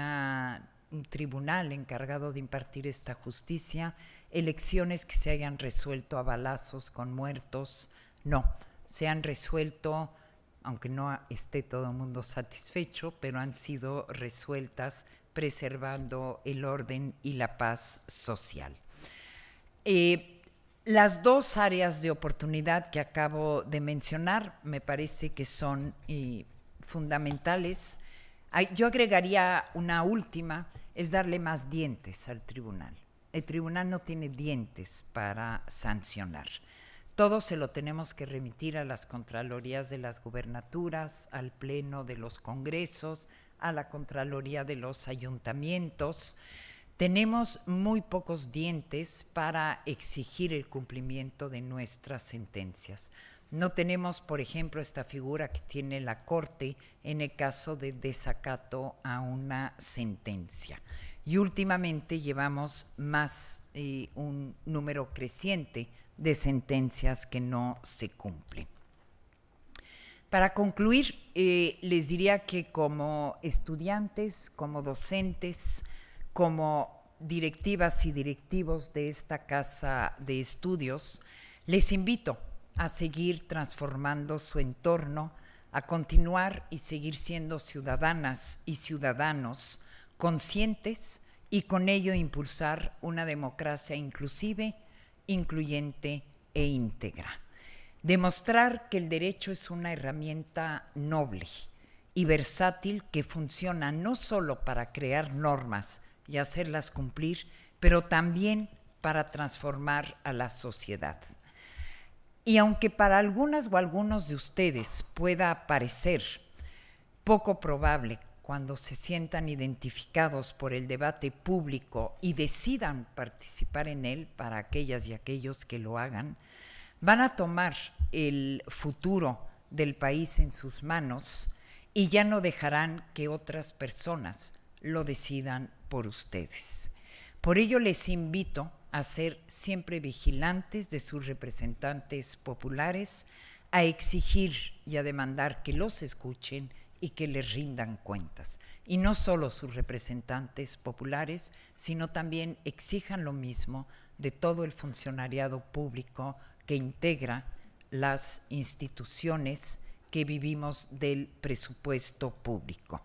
Speaker 1: tribunal encargado de impartir esta justicia, elecciones que se hayan resuelto a balazos, con muertos. No, se han resuelto, aunque no esté todo el mundo satisfecho, pero han sido resueltas preservando el orden y la paz social. Eh, las dos áreas de oportunidad que acabo de mencionar me parece que son eh, fundamentales. Yo agregaría una última, es darle más dientes al tribunal. El tribunal no tiene dientes para sancionar. Todo se lo tenemos que remitir a las Contralorías de las Gubernaturas, al Pleno de los Congresos, a la Contraloría de los Ayuntamientos. Tenemos muy pocos dientes para exigir el cumplimiento de nuestras sentencias. No tenemos, por ejemplo, esta figura que tiene la Corte en el caso de desacato a una sentencia. Y últimamente llevamos más eh, un número creciente de sentencias que no se cumplen. Para concluir, eh, les diría que como estudiantes, como docentes, como directivas y directivos de esta casa de estudios, les invito a seguir transformando su entorno, a continuar y seguir siendo ciudadanas y ciudadanos conscientes y con ello impulsar una democracia inclusive, incluyente e íntegra. Demostrar que el derecho es una herramienta noble y versátil que funciona no solo para crear normas, y hacerlas cumplir, pero también para transformar a la sociedad. Y aunque para algunas o algunos de ustedes pueda parecer poco probable cuando se sientan identificados por el debate público y decidan participar en él para aquellas y aquellos que lo hagan, van a tomar el futuro del país en sus manos y ya no dejarán que otras personas lo decidan por ustedes. Por ello les invito a ser siempre vigilantes de sus representantes populares, a exigir y a demandar que los escuchen y que les rindan cuentas. Y no solo sus representantes populares, sino también exijan lo mismo de todo el funcionariado público que integra las instituciones que vivimos del presupuesto público.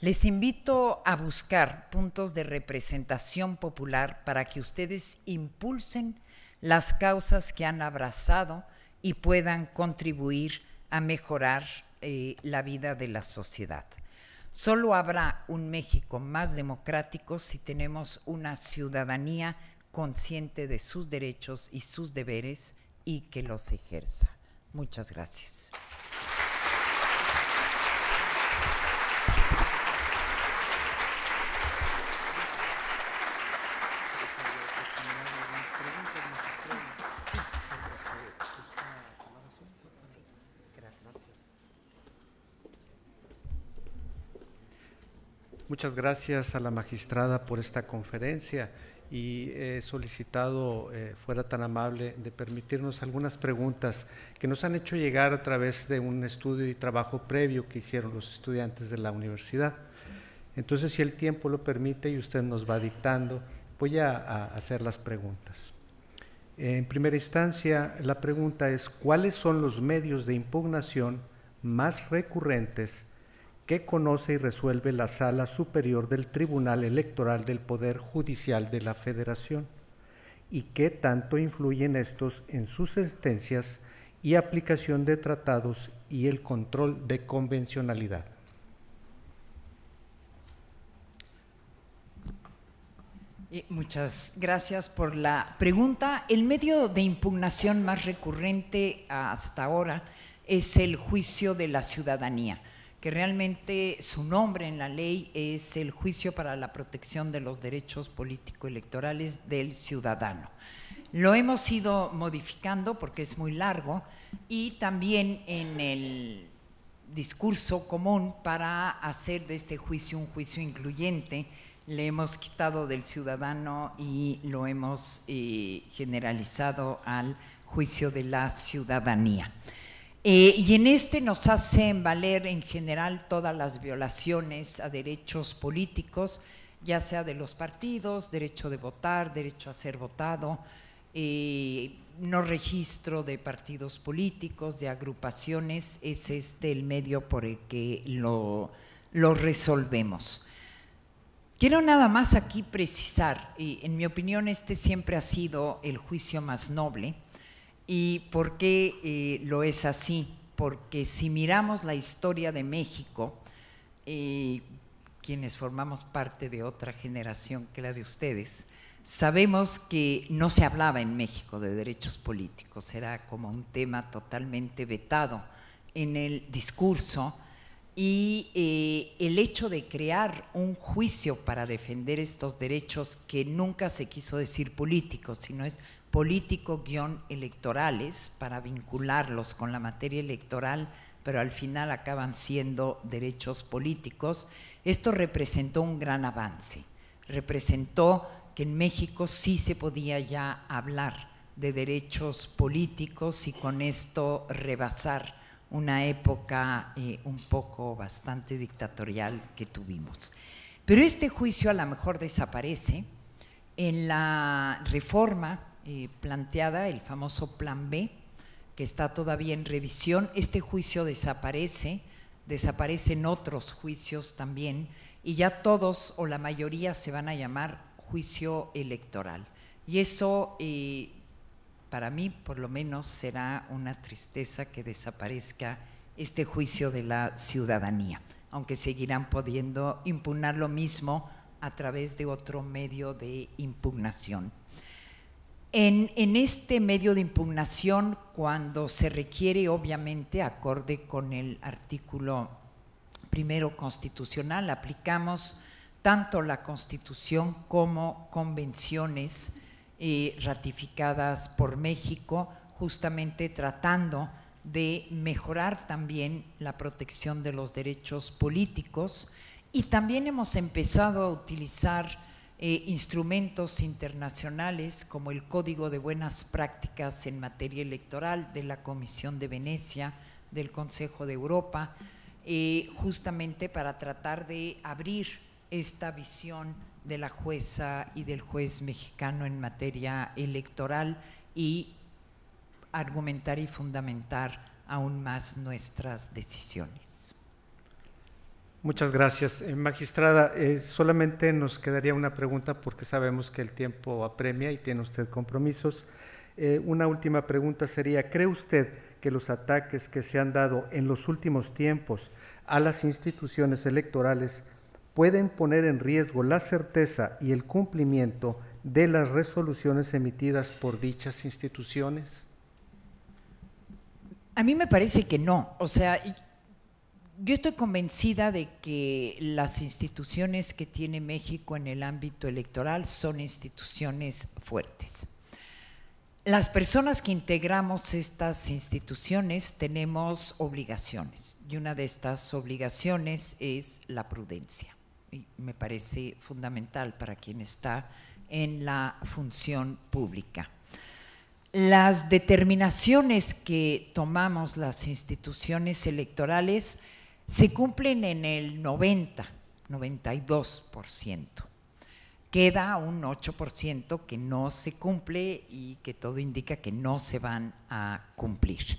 Speaker 1: Les invito a buscar puntos de representación popular para que ustedes impulsen las causas que han abrazado y puedan contribuir a mejorar eh, la vida de la sociedad. Solo habrá un México más democrático si tenemos una ciudadanía consciente de sus derechos y sus deberes y que los ejerza. Muchas gracias.
Speaker 2: Muchas gracias a la magistrada por esta conferencia y he solicitado, eh, fuera tan amable, de permitirnos algunas preguntas que nos han hecho llegar a través de un estudio y trabajo previo que hicieron los estudiantes de la universidad. Entonces, si el tiempo lo permite y usted nos va dictando, voy a hacer las preguntas. En primera instancia, la pregunta es, ¿cuáles son los medios de impugnación más recurrentes ¿Qué conoce y resuelve la Sala Superior del Tribunal Electoral del Poder Judicial de la Federación y qué tanto influyen estos en sus sentencias y aplicación de tratados y el control de convencionalidad.
Speaker 1: Muchas gracias por la pregunta. El medio de impugnación más recurrente hasta ahora es el juicio de la ciudadanía que realmente su nombre en la ley es el juicio para la protección de los derechos político-electorales del ciudadano. Lo hemos ido modificando porque es muy largo y también en el discurso común para hacer de este juicio un juicio incluyente, le hemos quitado del ciudadano y lo hemos eh, generalizado al juicio de la ciudadanía. Eh, y en este nos hacen valer en general todas las violaciones a derechos políticos, ya sea de los partidos, derecho de votar, derecho a ser votado, eh, no registro de partidos políticos, de agrupaciones, es este el medio por el que lo, lo resolvemos. Quiero nada más aquí precisar, y en mi opinión este siempre ha sido el juicio más noble, ¿Y por qué eh, lo es así? Porque si miramos la historia de México, eh, quienes formamos parte de otra generación que la de ustedes, sabemos que no se hablaba en México de derechos políticos, era como un tema totalmente vetado en el discurso y eh, el hecho de crear un juicio para defender estos derechos que nunca se quiso decir políticos, sino es político-electorales para vincularlos con la materia electoral, pero al final acaban siendo derechos políticos. Esto representó un gran avance, representó que en México sí se podía ya hablar de derechos políticos y con esto rebasar una época eh, un poco bastante dictatorial que tuvimos. Pero este juicio a lo mejor desaparece. En la reforma eh, planteada, el famoso Plan B, que está todavía en revisión. Este juicio desaparece, desaparecen otros juicios también, y ya todos o la mayoría se van a llamar juicio electoral. Y eso, eh, para mí, por lo menos, será una tristeza que desaparezca este juicio de la ciudadanía, aunque seguirán pudiendo impugnar lo mismo a través de otro medio de impugnación. En, este medio de impugnación, cuando se requiere, obviamente, acorde con el artículo primero constitucional, aplicamos tanto la constitución como convenciones eh, ratificadas por México, justamente tratando de mejorar también la protección de los derechos políticos y también hemos empezado a utilizar eh, instrumentos internacionales como el Código de Buenas Prácticas en Materia Electoral de la Comisión de Venecia, del Consejo de Europa, eh, justamente para tratar de abrir esta visión de la jueza y del juez mexicano en materia electoral y argumentar y fundamentar aún más nuestras decisiones.
Speaker 2: Muchas gracias. Eh, magistrada, eh, solamente nos quedaría una pregunta porque sabemos que el tiempo apremia y tiene usted compromisos. Eh, una última pregunta sería, ¿cree usted que los ataques que se han dado en los últimos tiempos a las instituciones electorales pueden poner en riesgo la certeza y el cumplimiento de las resoluciones emitidas por dichas instituciones?
Speaker 1: A mí me parece que no. O sea, yo estoy convencida de que las instituciones que tiene México en el ámbito electoral son instituciones fuertes. Las personas que integramos estas instituciones tenemos obligaciones y una de estas obligaciones es la prudencia. Y me parece fundamental para quien está en la función pública. Las determinaciones que tomamos las instituciones electorales se cumplen en el 90, 92%. Queda un 8% que no se cumple y que todo indica que no se van a cumplir.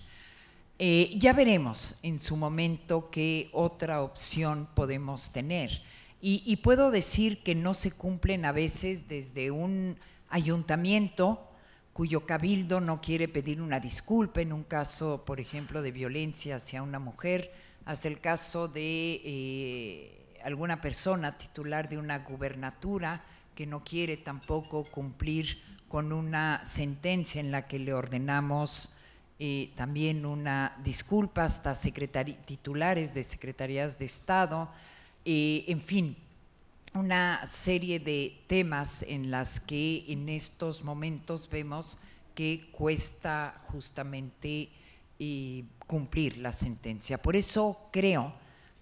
Speaker 1: Eh, ya veremos en su momento qué otra opción podemos tener. y puedo decir que no se cumplen a veces desde un ayuntamiento cuyo cabildo no quiere pedir una disculpa en un caso, por ejemplo, de violencia hacia una mujer hasta el caso de eh, alguna persona titular de una gubernatura que no quiere tampoco cumplir con una sentencia en la que le ordenamos eh, también una disculpa hasta titulares de secretarías de Estado, eh, en fin, una serie de temas en las que en estos momentos vemos que cuesta justamente y cumplir la sentencia. Por eso creo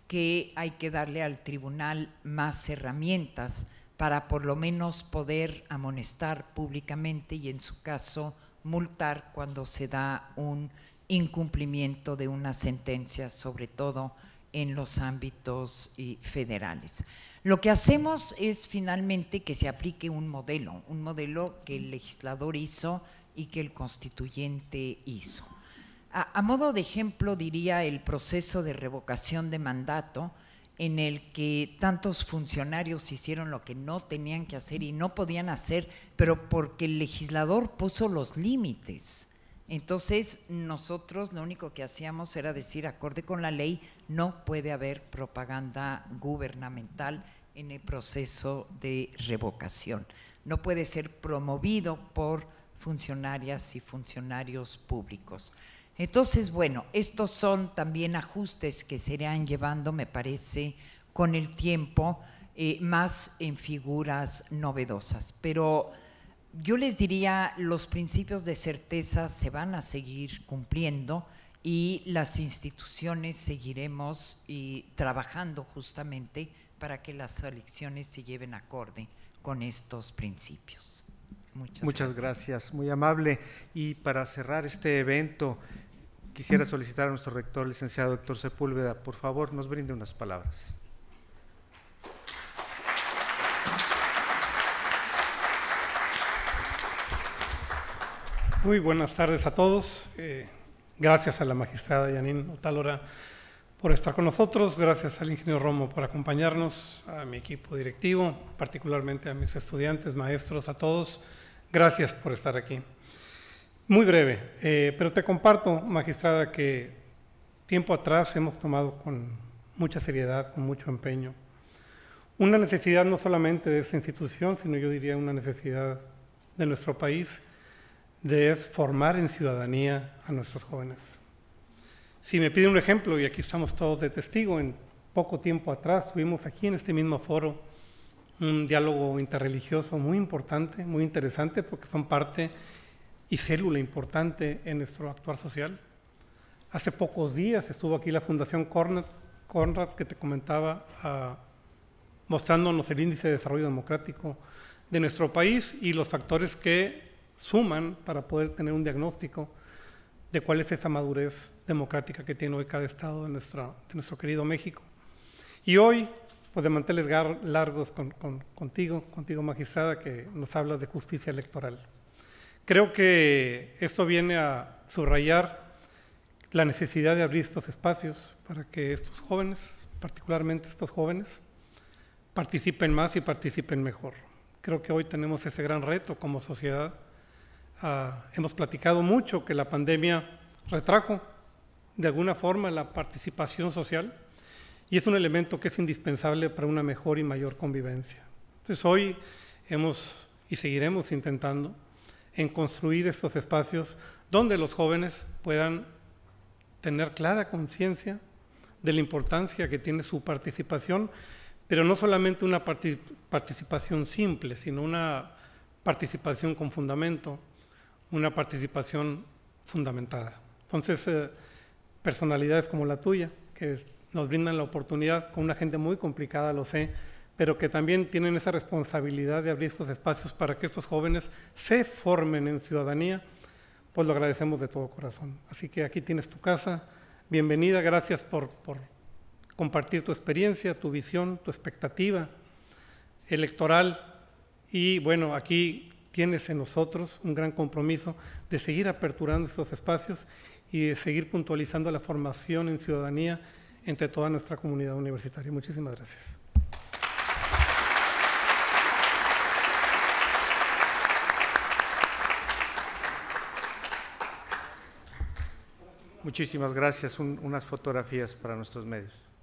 Speaker 1: que hay que darle al tribunal más herramientas para por lo menos poder amonestar públicamente y en su caso multar cuando se da un incumplimiento de una sentencia, sobre todo en los ámbitos eh, federales. Lo que hacemos es finalmente que se aplique un modelo, un modelo que el legislador hizo y que el constituyente hizo. A, modo de ejemplo, diría el proceso de revocación de mandato, en el que tantos funcionarios hicieron lo que no tenían que hacer y no podían hacer, pero porque el legislador puso los límites. Entonces, nosotros lo único que hacíamos era decir, acorde con la ley, no puede haber propaganda gubernamental en el proceso de revocación. No puede ser promovido por funcionarias y funcionarios públicos. Entonces, bueno, estos son también ajustes que se irán llevando, me parece, con el tiempo, eh, más en figuras novedosas. Pero yo les diría, los principios de certeza se van a seguir cumpliendo y las instituciones seguiremos eh, trabajando justamente para que las elecciones se lleven acorde con estos principios.
Speaker 2: Muchas, gracias. muy amable. Y para cerrar este evento, quisiera solicitar a nuestro rector, licenciado doctor Sepúlveda, por favor, nos
Speaker 3: brinde unas palabras. Muy buenas tardes a todos. Eh, gracias a la magistrada Yanin Otálora por estar con nosotros. Gracias al ingeniero Romo por acompañarnos, a mi equipo directivo, particularmente a mis estudiantes, maestros, a todos. Gracias por estar aquí. Muy breve, eh, pero te comparto, magistrada, que tiempo atrás hemos tomado con mucha seriedad, con mucho empeño, una necesidad no solamente de esta institución, sino yo diría una necesidad de nuestro país, de formar en ciudadanía a nuestros jóvenes. Si me piden un ejemplo, y aquí estamos todos de testigo, en poco tiempo atrás tuvimos aquí en este mismo foro un diálogo interreligioso muy importante, muy interesante, porque son parte y célula importante en nuestro actuar social. Hace pocos días estuvo aquí la Fundación Conrad, que te comentaba, ah, mostrándonos el índice de desarrollo democrático de nuestro país y los factores que suman para poder tener un diagnóstico de cuál es esa madurez democrática que tiene hoy cada estado de, nuestra, de nuestro querido México. Y hoy pues de manteles largos contigo, contigo magistrada, que nos hablas de justicia electoral. Creo que esto viene a subrayar la necesidad de abrir estos espacios para que estos jóvenes, particularmente estos jóvenes, participen más y participen mejor. Creo que hoy tenemos ese gran reto como sociedad. Ah, hemos platicado mucho que la pandemia retrajo de alguna forma la participación social y es un elemento que es indispensable para una mejor y mayor convivencia. Entonces hoy hemos y seguiremos intentando en construir estos espacios donde los jóvenes puedan tener clara conciencia de la importancia que tiene su participación, pero no solamente una participación simple, sino una participación con fundamento, una participación fundamentada. Entonces, eh, personalidades como la tuya, que es nos brindan la oportunidad con una gente muy complicada, lo sé, pero que también tienen esa responsabilidad de abrir estos espacios para que estos jóvenes se formen en ciudadanía, pues lo agradecemos de todo corazón. Así que aquí tienes tu casa, bienvenida, gracias por, por compartir tu experiencia, tu visión, tu expectativa electoral y bueno, aquí tienes en nosotros un gran compromiso de seguir aperturando estos espacios y de seguir puntualizando la formación en ciudadanía entre toda nuestra comunidad universitaria. Muchísimas gracias.
Speaker 2: Muchísimas gracias. unas fotografías para nuestros medios.